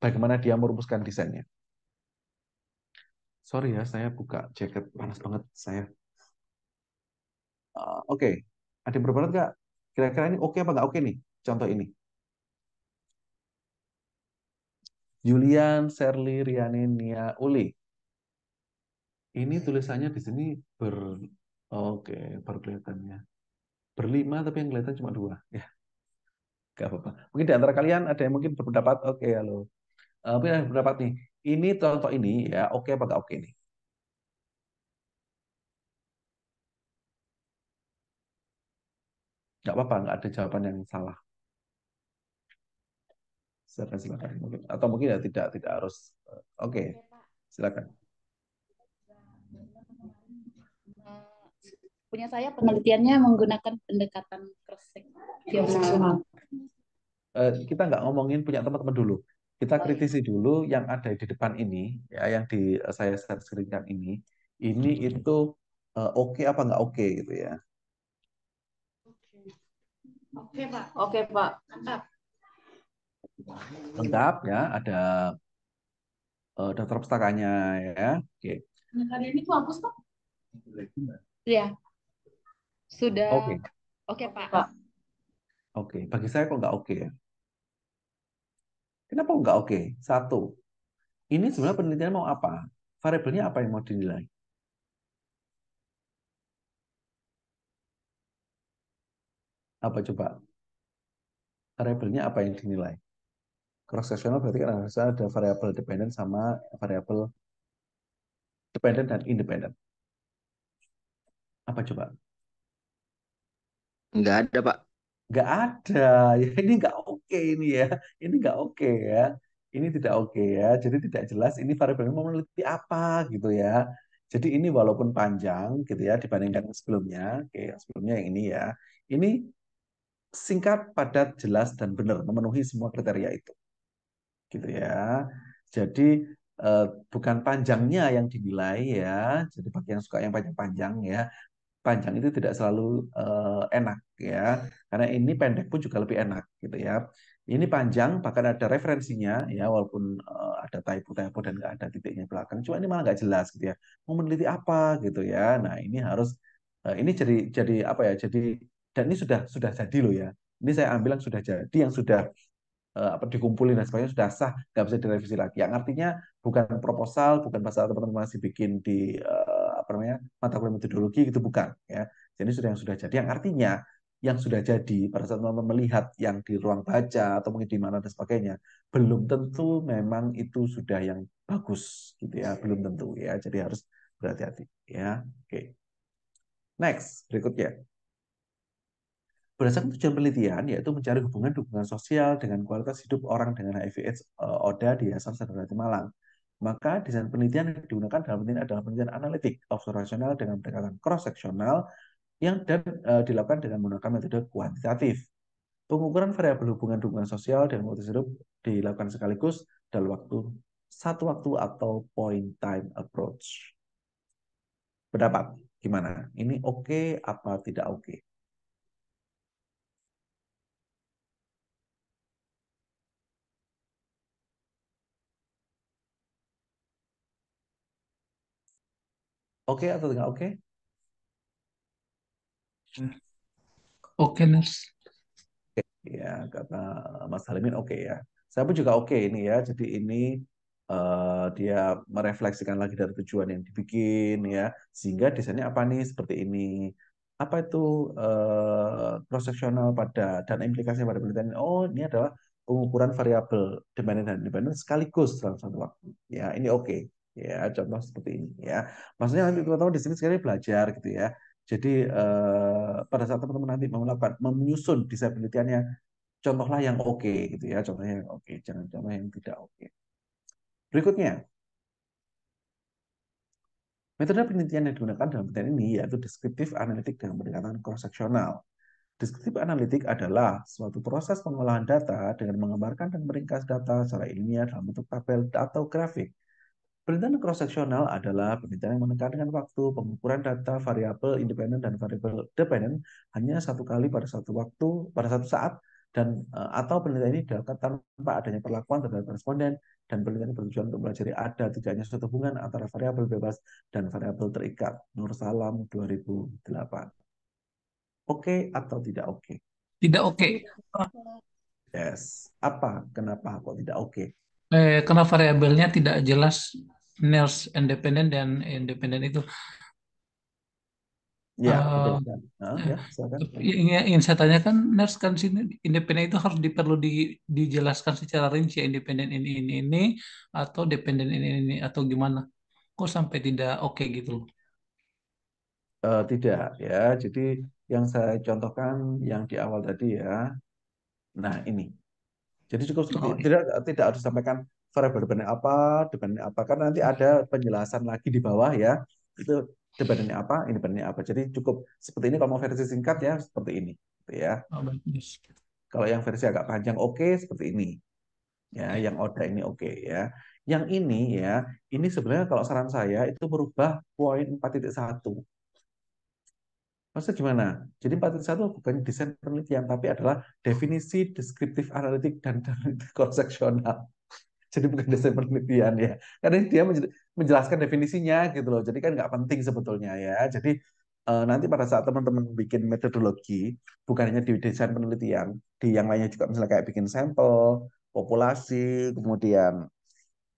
bagaimana dia merumuskan desainnya. Sorry ya, saya buka jaket panas banget saya. Uh, oke, okay. ada yang berberat nggak? Kira-kira ini oke okay apa nggak oke okay nih? Contoh ini. Julian, Serli, Riani, Nia, Uli. Ini tulisannya di sini ber oke, okay, berkelihatannya. Berlima tapi yang kelihatan cuma dua, ya. Gak apa-apa. Mungkin di antara kalian ada yang mungkin berpendapat, oke, okay, halo uh, pendapat nih ini contoh ini ya oke apa nggak oke nih nggak apa-apa nggak ada jawaban yang salah silakan silakan mungkin atau mungkin ya tidak tidak harus eh, oke okay. Iya, silakan punya saya penelitiannya menggunakan pendekatan cross seksional iya, eh, kita nggak ngomongin punya teman-teman dulu kita kritisi dulu yang ada di depan ini, ya, yang di eh, saya share screenkan ini, ini hmm. itu uh, oke okay apa nggak oke okay, gitu ya. Oke okay, pak, oke okay, pak, mantap. Lengkap ya, ada uh, eh, daftar pustakanya ya. Oke. Okay. Nah, hari ini tuh hapus pak? ya Sudah. Oke. Okay. Oke okay, pak. Oke, okay. bagi saya kok nggak oke okay, ya. Kenapa enggak oke? Okay? Satu, ini sebenarnya penelitian mau apa? Variabelnya apa yang mau dinilai? Apa coba? Variabelnya apa yang dinilai? Cross sectional berarti kan harus ada variabel dependent sama variabel dependent dan independent. Apa coba? Enggak ada, Pak. Enggak ada. Ya, ini enggak oke ini ya, ini nggak oke ya, ini tidak oke ya. Jadi tidak jelas ini variabel mau meneliti apa gitu ya. Jadi ini walaupun panjang gitu ya dibandingkan sebelumnya, oke sebelumnya yang ini ya, ini singkat, padat, jelas dan benar memenuhi semua kriteria itu, gitu ya. Jadi eh, bukan panjangnya yang dinilai ya, jadi bagi yang suka yang panjang-panjang ya, panjang itu tidak selalu uh, enak ya karena ini pendek pun juga lebih enak gitu ya ini panjang bahkan ada referensinya ya walaupun uh, ada typo-typo dan nggak ada titiknya belakang cuma ini malah nggak jelas gitu ya mau meneliti apa gitu ya nah ini harus uh, ini jadi jadi apa ya jadi dan ini sudah sudah jadi loh ya ini saya ambil yang sudah jadi yang sudah apa dikumpulin dan sebagainya sudah sah nggak bisa direvisi lagi yang artinya bukan proposal bukan pasal teman-teman masih bikin di uh, apa namanya mata kuliah metodologi itu bukan ya jadi sudah yang sudah jadi yang artinya yang sudah jadi pada saat teman-teman melihat yang di ruang baca atau mungkin di mana dan sebagainya belum tentu memang itu sudah yang bagus gitu ya belum tentu ya jadi harus berhati-hati ya oke next berikutnya berdasarkan tujuan penelitian yaitu mencari hubungan dukungan sosial dengan kualitas hidup orang dengan HIV/AIDS eh, ODA di Yayasan Sadar Malang maka desain penelitian yang digunakan dalam penelitian adalah penelitian analitik, observasional dengan pendekatan cross sectional yang dan e, dilakukan dengan menggunakan metode kuantitatif. Pengukuran variabel hubungan dukungan sosial dan motivasi hidup dilakukan sekaligus dalam waktu satu waktu atau point time approach. Pendapat gimana? Ini oke okay apa tidak oke? Okay? Oke atau tidak? oke? Oke, nurse. Oke, ya, kata Mas Halimin oke okay, ya. Saya pun juga oke okay ini ya. Jadi ini uh, dia merefleksikan lagi dari tujuan yang dibikin ya. Sehingga desainnya apa nih seperti ini. Apa itu uh, pada dan implikasi pada penelitian. Oh, ini adalah pengukuran variabel dependent dan independent sekaligus dalam satu waktu. Ya, ini oke. Okay ya contoh seperti ini ya maksudnya nanti iya. teman-teman di sini sekali belajar gitu ya jadi eh, pada saat teman-teman nanti melakukan menyusun desain penelitiannya, contohlah yang oke okay, gitu ya contohnya yang oke okay, jangan contoh yang tidak oke okay. berikutnya metode penelitian yang digunakan dalam penelitian ini yaitu deskriptif analitik dengan pendekatan cross sectional Deskriptif analitik adalah suatu proses pengolahan data dengan menggambarkan dan meringkas data secara ilmiah dalam bentuk tabel atau grafik Penelitian cross-sectional adalah penelitian yang menekankan waktu, pengukuran data variabel independen dan variabel dependen hanya satu kali pada satu waktu, pada satu saat, dan eh, atau penelitian ini dilakukan tanpa adanya perlakuan terhadap responden, dan penelitian bertujuan untuk mempelajari ada tidaknya suatu hubungan antara variabel bebas dan variabel terikat. Nur Salam 2008. Oke okay atau tidak oke? Okay? Tidak oke. Okay. Yes. Apa? Kenapa kok tidak oke? Okay? Eh, karena variabelnya tidak jelas nurse independen dan independen itu. Ya, uh, ya, ya, ingin, saya tanyakan, nurse kan sini independen itu harus diperlu di, dijelaskan secara rinci independen ini ini ini atau dependen ini ini atau gimana? Kok sampai tidak oke okay gitu loh? Uh, tidak ya. Jadi yang saya contohkan yang di awal tadi ya. Nah ini. Jadi cukup cukup oh, tidak tidak harus sampaikan variabel dependen apa, dependen apa. Karena nanti hmm. ada penjelasan lagi di bawah ya. Itu dependennya apa, independennya apa. Jadi cukup seperti ini kalau mau versi singkat ya seperti ini, gitu ya. Oh, kalau yang versi agak panjang oke okay, seperti ini. Ya, yang ODA ini oke okay, ya. Yang ini ya, ini sebenarnya kalau saran saya itu merubah poin 4.1. Maksudnya gimana? Jadi 4.1 bukan desain penelitian, tapi adalah definisi deskriptif analitik dan konseksional. jadi bukan dasar penelitian ya karena dia menjelaskan definisinya gitu loh jadi kan nggak penting sebetulnya ya jadi eh, nanti pada saat teman-teman bikin metodologi bukan hanya di desain penelitian di yang lainnya juga misalnya kayak bikin sampel populasi kemudian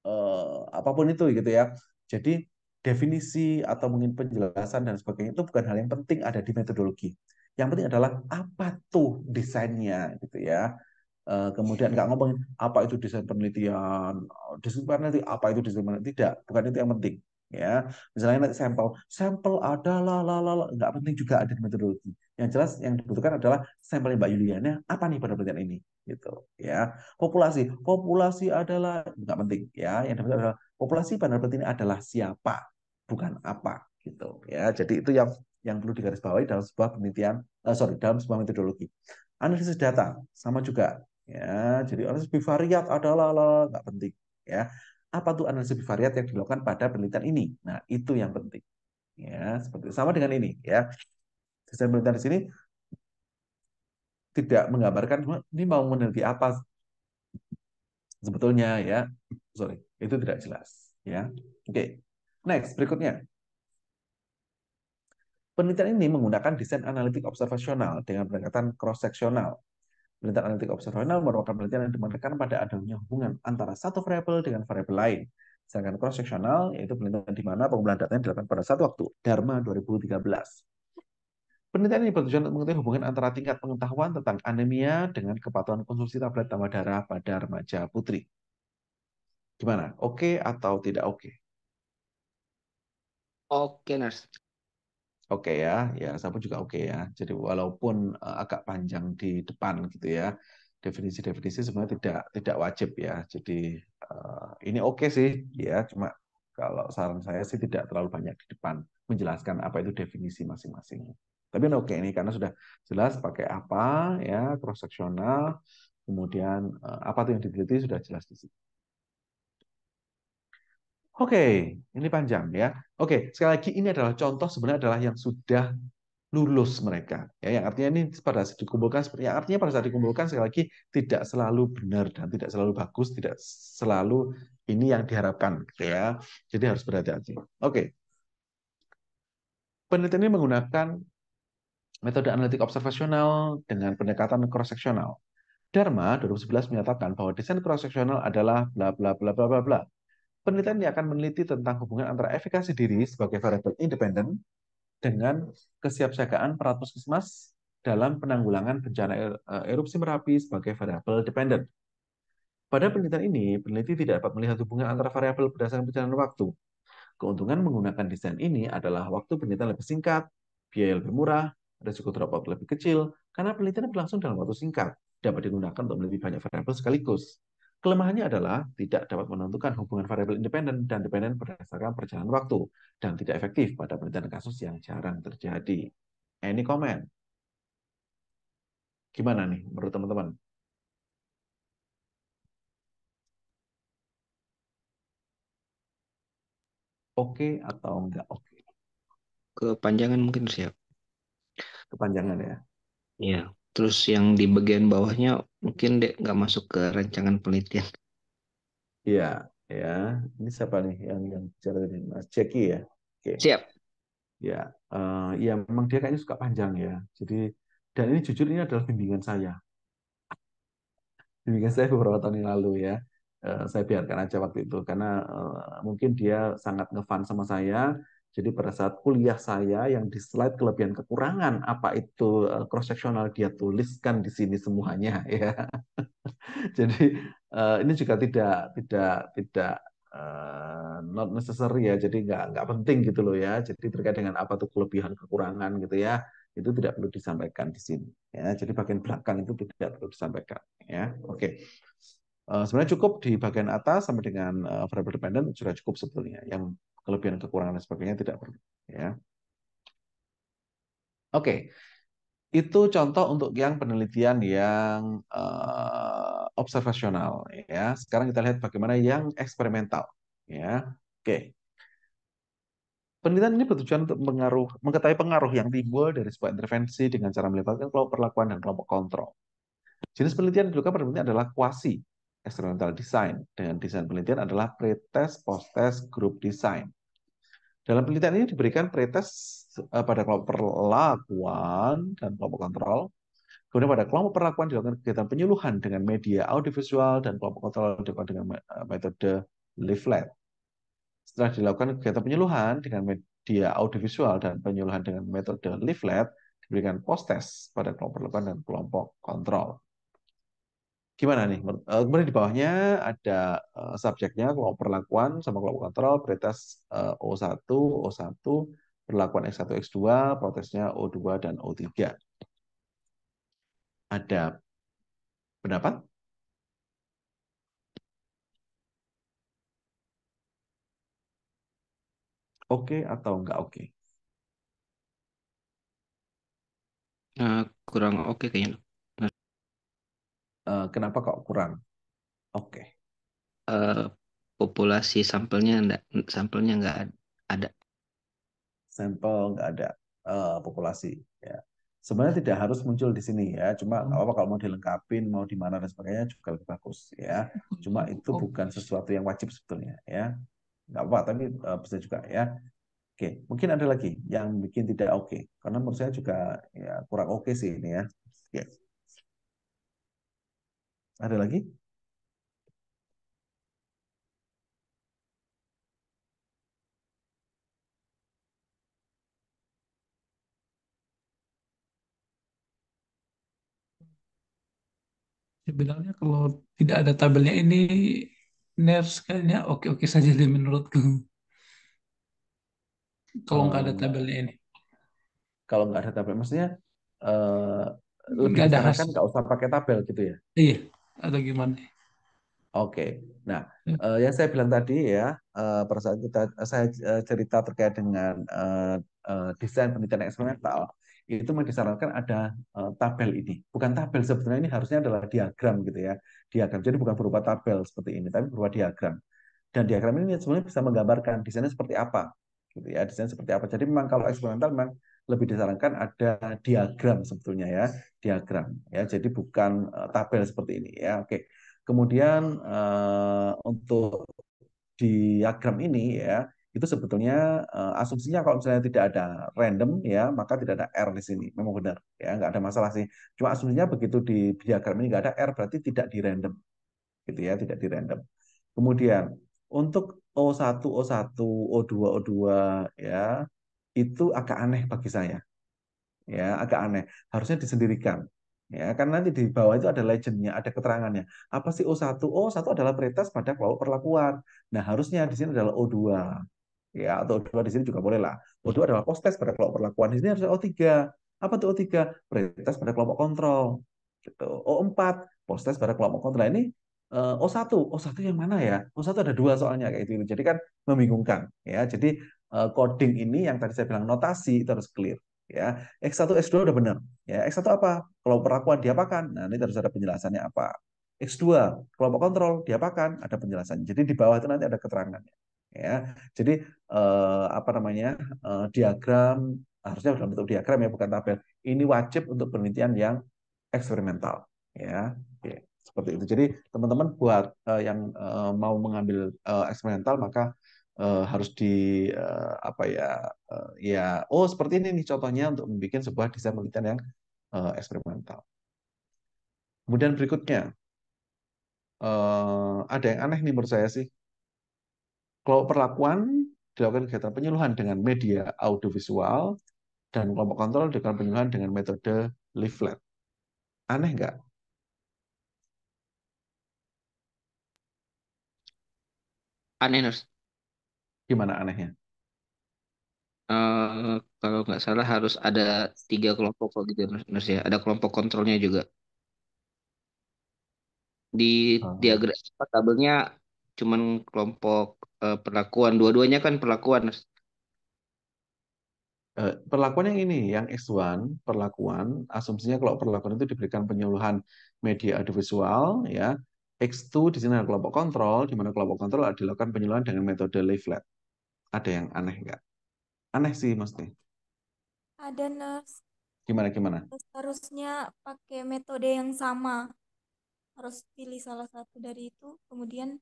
uh, apapun itu gitu ya jadi definisi atau mungkin penjelasan dan sebagainya itu bukan hal yang penting ada di metodologi yang penting adalah apa tuh desainnya gitu ya Eh, kemudian nggak ngomongin apa itu desain penelitian, eh, desain penelitian apa itu desain penelitian tidak, bukan itu yang penting ya misalnya nanti sampel sampel adalah lah nggak penting juga ada di metodologi yang jelas yang dibutuhkan adalah sampel Mbak Yuliana apa nih pada penelitian ini gitu ya populasi populasi adalah nggak penting ya yang penting adalah populasi pada penelitian ini adalah siapa bukan apa gitu ya jadi itu yang yang perlu digarisbawahi dalam sebuah penelitian uh, sorry dalam sebuah metodologi analisis data sama juga Ya, jadi analisis bivariat adalah nggak penting. Ya, apa tuh analisis bivariat yang dilakukan pada penelitian ini? Nah, itu yang penting. Ya, seperti sama dengan ini. Ya, desain penelitian di sini tidak menggambarkan ini mau meneliti apa sebetulnya ya. Sorry, itu tidak jelas. Ya, oke. Okay. Next, berikutnya. Penelitian ini menggunakan desain analitik observasional dengan pendekatan cross sectional Penelitian analitik observasional merupakan penelitian yang dimanfaatkan pada adanya hubungan antara satu variabel dengan variabel lain. Sedangkan cross-sectional yaitu penelitian di mana pengumpulan datanya dilakukan pada satu waktu, Dharma 2013. Penelitian ini bertujuan untuk mengetahui hubungan antara tingkat pengetahuan tentang anemia dengan kepatuhan konsumsi tablet tambah darah pada remaja putri. Gimana? Oke okay atau tidak oke? Okay? Oke, okay, Nurse. Oke okay ya, ya sama juga oke okay ya. Jadi walaupun uh, agak panjang di depan gitu ya, definisi-definisi sebenarnya tidak tidak wajib ya. Jadi uh, ini oke okay sih ya, cuma kalau saran saya sih tidak terlalu banyak di depan menjelaskan apa itu definisi masing-masing. Tapi oke okay ini karena sudah jelas pakai apa ya cross sectional. kemudian uh, apa tuh yang diteliti sudah jelas di sini. Oke, okay, ini panjang ya. Oke, okay, sekali lagi ini adalah contoh sebenarnya adalah yang sudah lulus mereka. Ya, yang artinya ini pada saat dikumpulkan seperti yang artinya pada saat dikumpulkan sekali lagi tidak selalu benar dan tidak selalu bagus, tidak selalu ini yang diharapkan ya. Jadi harus berhati-hati. Oke. Okay. Penelitian ini menggunakan metode analitik observasional dengan pendekatan cross sectional. Dharma 2011 menyatakan bahwa desain cross sectional adalah bla bla bla bla bla bla penelitian ini akan meneliti tentang hubungan antara efikasi diri sebagai variabel independen dengan kesiapsiagaan peratus puskesmas dalam penanggulangan bencana er, eh, erupsi Merapi sebagai variabel dependen. Pada penelitian ini, peneliti tidak dapat melihat hubungan antara variabel berdasarkan perjalanan waktu. Keuntungan menggunakan desain ini adalah waktu penelitian lebih singkat, biaya lebih murah, risiko dropout lebih kecil, karena penelitian berlangsung dalam waktu singkat, dapat digunakan untuk lebih banyak variabel sekaligus. Kelemahannya adalah tidak dapat menentukan hubungan variabel independen dan dependen berdasarkan perjalanan waktu dan tidak efektif pada penelitian kasus yang jarang terjadi. Any comment? Gimana nih menurut teman-teman? Oke okay atau enggak oke? Okay? Kepanjangan mungkin siap. Kepanjangan ya. Iya terus yang di bagian bawahnya mungkin dek nggak masuk ke rancangan penelitian. Iya, ya. Ini siapa nih yang yang bicara tadi? Mas Jeki ya. Oke. Siap. Ya, uh, ya memang dia kayaknya suka panjang ya. Jadi dan ini jujur ini adalah bimbingan saya. Bimbingan saya beberapa tahun yang lalu ya. Uh, saya biarkan aja waktu itu karena uh, mungkin dia sangat ngefans sama saya jadi pada saat kuliah saya yang di slide kelebihan kekurangan apa itu eh, cross sectional dia tuliskan di sini semuanya ya. Jadi eh, ini juga tidak tidak tidak eh, not necessary ya. Jadi nggak nggak penting gitu loh ya. Jadi terkait dengan apa tuh kelebihan kekurangan gitu ya itu tidak perlu disampaikan di sini ya. Jadi bagian belakang itu tidak perlu disampaikan ya. Oke. Okay sebenarnya cukup di bagian atas sampai dengan variable dependent sudah cukup sebetulnya. Yang kelebihan dan kekurangan dan sebagainya tidak perlu ya oke itu contoh untuk yang penelitian yang uh, observasional ya sekarang kita lihat bagaimana yang eksperimental ya oke Penelitian ini bertujuan untuk mengaruh mengetahui pengaruh yang timbul dari sebuah intervensi dengan cara melibatkan kelompok perlakuan dan kelompok kontrol. Jenis penelitian juga penelitian adalah kuasi, experimental design. Dengan desain penelitian adalah pretest, posttest, group design. Dalam penelitian ini diberikan pretest eh, pada kelompok perlakuan dan kelompok kontrol. Kemudian pada kelompok perlakuan dilakukan kegiatan penyuluhan dengan media audiovisual dan kelompok kontrol dilakukan dengan eh, metode leaflet. Setelah dilakukan kegiatan penyuluhan dengan media audiovisual dan penyuluhan dengan metode leaflet, diberikan post-test pada kelompok perlakuan dan kelompok kontrol gimana nih? Eh, kemudian di bawahnya ada eh, subjeknya, kelompok perlakuan sama kelompok kontrol, prioritas O1, eh, O1, perlakuan X1, X2, protesnya O2 dan O3. Ada pendapat? Oke okay atau enggak oke? Okay? Uh, kurang oke okay kayaknya. Eh, kenapa kok kurang? Oke. Okay. Uh, eh, populasi sampelnya enggak, sampelnya nggak ada. Sampel nggak ada uh, populasi. Ya. Sebenarnya tidak harus muncul di sini ya. Cuma nggak apa kalau mau dilengkapin, mau di mana dan sebagainya juga lebih bagus ya. Cuma itu oh. bukan sesuatu yang wajib sebetulnya ya. Nggak apa, tapi uh, bisa juga ya. Oke, okay. mungkin ada lagi yang bikin tidak oke. Okay. Karena menurut saya juga ya kurang oke okay sih ini ya. Oke. Ada lagi? Sebenarnya kalau tidak ada tabelnya ini, NERS kayaknya oke-oke saja deh menurutku. Kalau nggak ada oh. tabelnya ini. Kalau nggak ada tabel, maksudnya uh, lebih nggak ada hasil. Kan nggak usah pakai tabel gitu ya? Iya, atau gimana? Oke, nah ya. uh, yang saya bilang tadi ya, uh, pada saat kita saya uh, cerita terkait dengan uh, uh, desain penelitian eksperimental itu disarankan ada uh, tabel ini, bukan tabel sebetulnya ini harusnya adalah diagram gitu ya, diagram. Jadi bukan berupa tabel seperti ini, tapi berupa diagram. Dan diagram ini sebenarnya bisa menggambarkan desainnya seperti apa, gitu ya, desain seperti apa. Jadi memang kalau eksperimental memang lebih disarankan ada diagram sebetulnya ya, diagram ya. Jadi bukan eh, tabel seperti ini ya. Oke. Kemudian uh, untuk diagram ini ya, itu sebetulnya uh, asumsinya kalau misalnya tidak ada random ya, maka tidak ada R di sini. Memang benar ya, nggak ada masalah sih. Cuma asumsinya begitu di diagram ini nggak ada R berarti tidak di random. Gitu ya, tidak di random. Kemudian untuk O1, O1, O2, O2 ya, itu agak aneh bagi saya. Ya, agak aneh. Harusnya disendirikan. Ya, karena nanti di bawah itu ada legendnya, ada keterangannya. Apa sih O1? O1 adalah prioritas pada kelompok perlakuan. Nah, harusnya di sini adalah O2. Ya, atau O2 di sini juga boleh lah. O2 adalah post test pada kelompok perlakuan. Di sini harusnya O3. Apa tuh O3? Prioritas pada kelompok kontrol. Gitu. O4, post test pada kelompok kontrol. Nah, ini O1, eh, O1 yang mana ya? O1 ada dua soalnya kayak gitu. Jadi kan membingungkan ya. Jadi Eh, coding ini yang tadi saya bilang notasi itu harus clear ya. X1 X2 udah benar. Ya, X1 apa? Kalau perlakuan diapakan? Nah, ini harus ada penjelasannya apa. X2 kelompok kontrol diapakan? Ada penjelasannya. Jadi di bawah itu nanti ada keterangannya. Ya. Jadi eh, apa namanya? Eh, diagram harusnya dalam bentuk diagram ya bukan tabel. Ini wajib untuk penelitian yang eksperimental ya. Oke. Seperti itu. Jadi teman-teman buat eh, yang eh, mau mengambil eh, eksperimental maka Eh, harus di uh, apa ya uh, ya oh seperti ini nih contohnya untuk membuat sebuah desain penelitian yang uh, eksperimental. Kemudian berikutnya uh, ada yang aneh nih menurut saya sih. Kalau perlakuan dilakukan kegiatan penyuluhan dengan media audiovisual dan kelompok kontrol dengan penyuluhan dengan metode leaflet. Aneh nggak? Aneh, Nus. Gimana anehnya? Uh, kalau nggak salah harus ada tiga kelompok kalau gitu Nurse ya. Ada kelompok kontrolnya juga. Di oh. diagram apa, tabelnya cuman kelompok uh, perlakuan. Dua-duanya kan perlakuan. Nurse. Eh, perlakuan yang ini, yang X1, perlakuan, asumsinya kalau perlakuan itu diberikan penyuluhan media audiovisual, ya. X2 di sini ada kelompok kontrol, di mana kelompok kontrol dilakukan penyuluhan dengan metode leaflet. Ada yang aneh nggak? Aneh sih mesti. Ada nurse. Gimana gimana? Harusnya pakai metode yang sama. Harus pilih salah satu dari itu, kemudian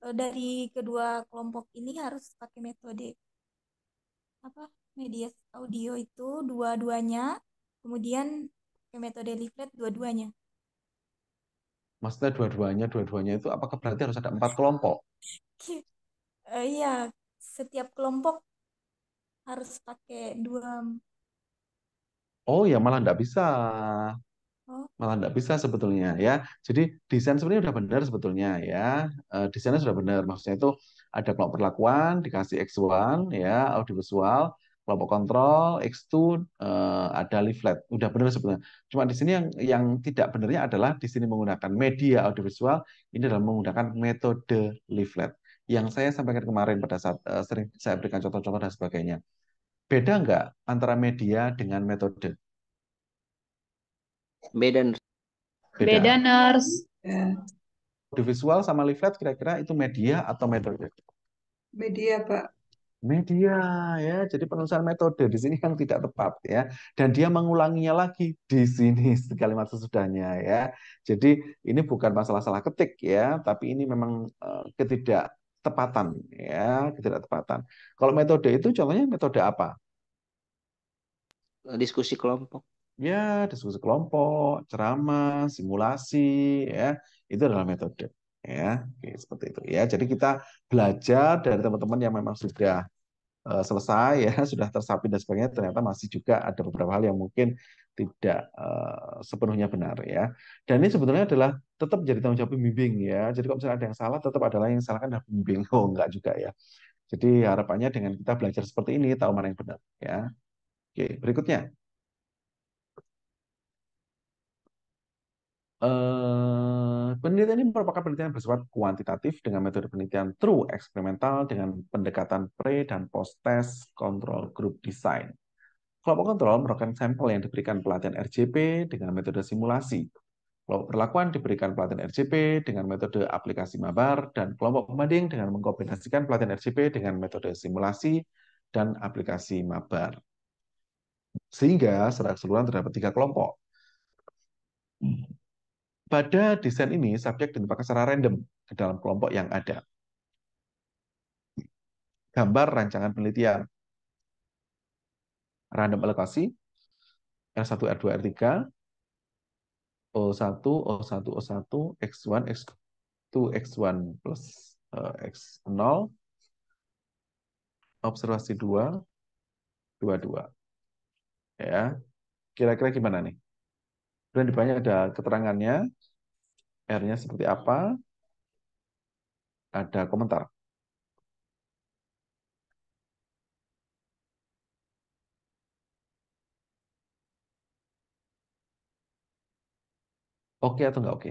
e, dari kedua kelompok ini harus pakai metode apa media audio itu dua-duanya kemudian pakai metode leaflet dua-duanya maksudnya dua-duanya dua-duanya itu apakah berarti harus ada empat kelompok uh, iya setiap kelompok harus pakai dua oh ya malah nggak bisa oh. malah nggak bisa sebetulnya ya jadi desain sebenarnya sudah benar sebetulnya ya eh, desainnya sudah benar maksudnya itu ada kelompok perlakuan dikasih X1 ya audiovisual kelompok kontrol, X2, eh, ada leaflet. Udah benar sebetulnya Cuma di sini yang yang tidak benarnya adalah di sini menggunakan media audiovisual, ini adalah menggunakan metode leaflet yang saya sampaikan kemarin pada saat uh, sering saya berikan contoh-contoh dan sebagainya. Beda nggak antara media dengan metode? Beda. Beda, nurse Di visual sama leaflet kira-kira itu media atau metode? Media, Pak. Media ya, jadi penulisan metode di sini kan tidak tepat ya, dan dia mengulanginya lagi di sini kalimat sesudahnya ya. Jadi ini bukan masalah salah ketik ya, tapi ini memang eh, ketidak tepatan ya ketidaktepatan kalau metode itu contohnya metode apa eh, diskusi kelompok ya diskusi kelompok ceramah simulasi ya itu adalah metode ya seperti itu ya jadi kita belajar dari teman-teman yang memang sudah eh, selesai ya sudah tersapi dan sebagainya ternyata masih juga ada beberapa hal yang mungkin tidak uh, sepenuhnya benar ya. Dan ini hmm. sebetulnya adalah tetap jadi tanggung jawab pembimbing ya. Jadi kalau misalnya ada yang salah, tetap adalah yang salah kan adalah pembimbing. Oh enggak juga ya. Jadi harapannya dengan kita belajar seperti ini, tahu mana yang benar ya. Oke, berikutnya. Uh, penelitian ini merupakan penelitian bersifat kuantitatif dengan metode penelitian true eksperimental dengan pendekatan pre dan post test control group design. Kelompok kontrol merupakan sampel yang diberikan pelatihan RJP dengan metode simulasi. Kelompok perlakuan diberikan pelatihan RJP dengan metode aplikasi mabar, dan kelompok pembanding dengan mengkombinasikan pelatihan RJP dengan metode simulasi dan aplikasi mabar. Sehingga secara keseluruhan terdapat tiga kelompok. Pada desain ini, subjek ditempatkan secara random ke dalam kelompok yang ada. Gambar rancangan penelitian random alokasi R1, R2, R3, O1, O1, O1, X1, X2, X1 plus eh, X0, observasi 2, 2, 2. Ya, kira-kira gimana nih? Kemudian di banyak ada keterangannya, R-nya seperti apa, ada komentar. Oke atau nggak oke?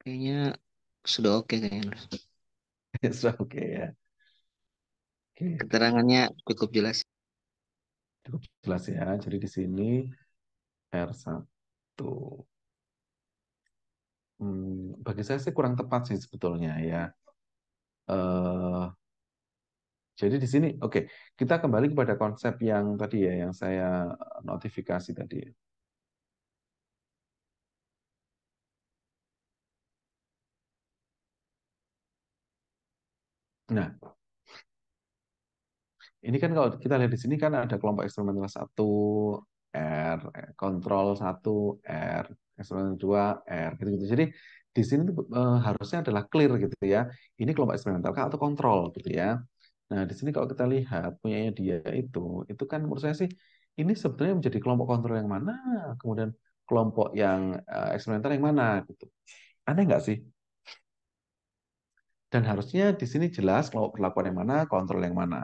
Kayaknya sudah oke kayaknya. Sudah oke ya. Okay. Keterangannya cukup jelas. cukup jelas ya. Jadi di sini R1. Hmm, bagi saya sih kurang tepat sih sebetulnya ya. Uh, jadi di sini, oke, okay, kita kembali kepada konsep yang tadi ya, yang saya notifikasi tadi. Ya. Nah, ini kan kalau kita lihat di sini kan ada kelompok eksperimental 1, R, eh, kontrol 1, R, eksperimental 2, R, gitu-gitu. Jadi di sini tuh, eh, harusnya adalah clear gitu ya. Ini kelompok eksperimental kah atau kontrol gitu ya. Nah, di sini kalau kita lihat punyanya dia itu, itu kan menurut saya sih ini sebetulnya menjadi kelompok kontrol yang mana, kemudian kelompok yang uh, eksperimental yang mana gitu. Aneh nggak sih? Dan harusnya di sini jelas kelompok perlakuan yang mana, kontrol yang mana.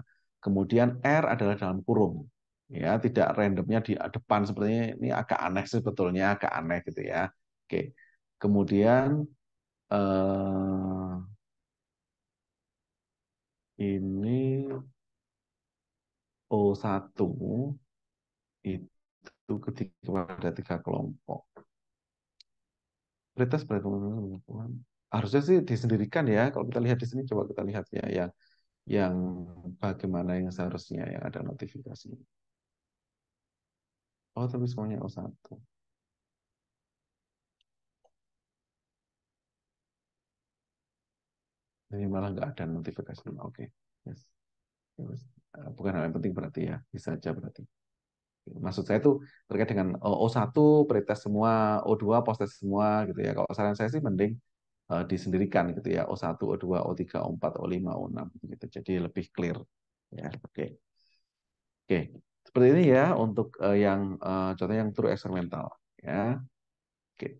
Kemudian R adalah dalam kurung. Ya, tidak randomnya di depan sepertinya ini agak aneh sebetulnya, agak aneh gitu ya. Oke. Kemudian eh, ini O1 itu ketika ada tiga kelompok. Prioritas pada kelompok harusnya sih disendirikan ya. Kalau kita lihat di sini coba kita lihat ya yang yang bagaimana yang seharusnya yang ada notifikasi Oh, tapi semuanya O1. Ini malah nggak ada notifikasi. Oke. Okay. Yes. yes. Ya, eh, bukan hal yang penting berarti ya. Bisa aja berarti. Maksud saya itu terkait dengan O1, pretest semua, O2, posttest semua gitu ya. Kalau saran saya sih mending uh, disendirikan gitu ya. O1, O2, O3, O4, O5, O6 gitu. Jadi lebih clear. Ya, oke. Okay. Oke. Okay. Seperti ini ya untuk uh, yang uh, contohnya yang true eksperimental ya. Oke. Okay.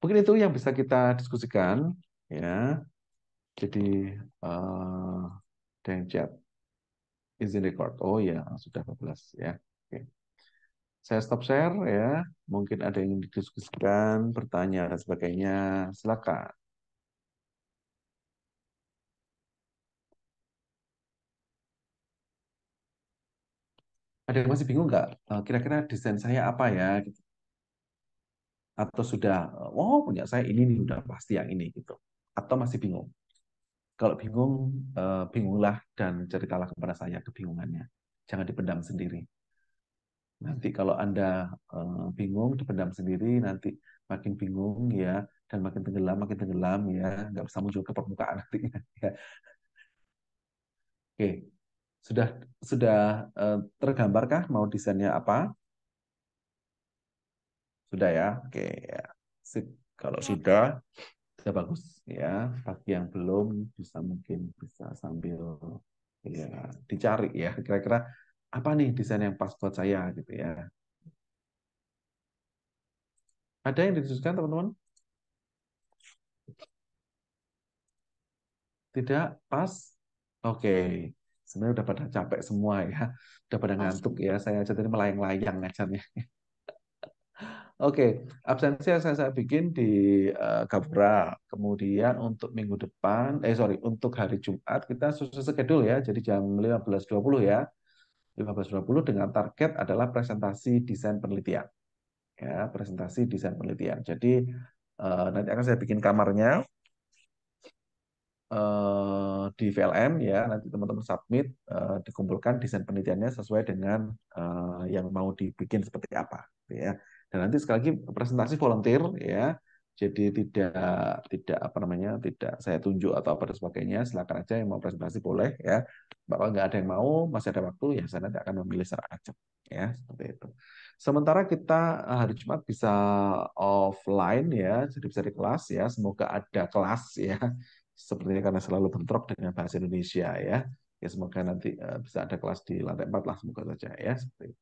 Mungkin itu yang bisa kita diskusikan ya. Jadi uh, yang chat izin record. Oh ya, sudah 12 ya. Oke. Saya stop share ya. Mungkin ada yang didiskusikan, bertanya dan sebagainya. Silakan. Ada yang masih bingung nggak? Eh, kira-kira desain saya apa ya? Gitu? Atau sudah, oh punya saya ini nih udah pasti yang ini gitu. Atau masih bingung? Kalau bingung, eh, bingunglah dan ceritalah kepada saya kebingungannya. Jangan dipendam sendiri. Nanti kalau Anda eh, bingung, dipendam sendiri, nanti makin bingung ya, dan makin tenggelam, makin tenggelam ya, nggak bisa muncul ke permukaan nantinya. Ya. Oke, sudah sudah eh, tergambarkah mau desainnya apa? Sudah ya, oke ya. Sip. Kalau sudah, sudah bagus ya bagi yang belum bisa mungkin bisa sambil ya dicari ya kira-kira apa nih desain yang pas buat saya gitu ya ada yang dituliskan teman-teman tidak pas oke okay. sebenarnya udah pada capek semua ya udah pada ngantuk ya saya aja tadi melayang-layang nih Oke, absensi yang saya, bikin di uh, Gapura. Kemudian untuk minggu depan, eh sorry, untuk hari Jumat kita sesuai schedule ya. Jadi jam 15.20 ya. 15.20 dengan target adalah presentasi desain penelitian. Ya, presentasi desain penelitian. Jadi uh, nanti akan saya bikin kamarnya uh, di VLM ya. Nanti teman-teman submit uh, dikumpulkan desain penelitiannya sesuai dengan uh, yang mau dibikin seperti apa, gitu ya. Dan nanti sekali lagi presentasi volunteer ya. Jadi tidak tidak apa namanya tidak saya tunjuk atau apa dan sebagainya. Silakan aja yang mau presentasi boleh ya. Kalau nggak ada yang mau masih ada waktu ya saya nanti akan memilih secara acak ya seperti itu. Sementara kita eh, hari Jumat bisa offline ya, jadi bisa di kelas ya. Semoga ada kelas ya. Sepertinya karena selalu bentrok dengan bahasa Indonesia ya. Ya semoga nanti eh, bisa ada kelas di lantai 4 lah semoga saja ya seperti itu.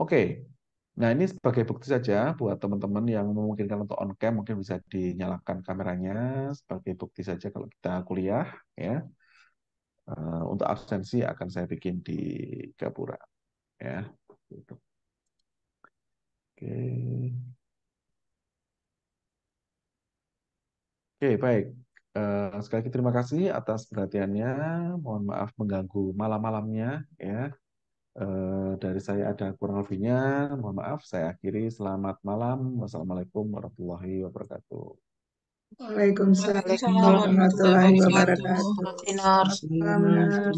Oke, Nah, ini sebagai bukti saja buat teman-teman yang memungkinkan untuk on cam mungkin bisa dinyalakan kameranya sebagai bukti saja kalau kita kuliah ya. Eh, untuk absensi akan saya bikin di Gapura ya. Gitu. Oke. Oke, baik. Eh, sekali lagi terima kasih atas perhatiannya. Mohon maaf mengganggu malam-malamnya ya. Eh, dari saya ada kurang lebihnya. Mohon maaf, saya akhiri. Selamat malam. Wassalamualaikum warahmatullahi wabarakatuh. Waalaikumsalam warahmatullahi wabarakatuh.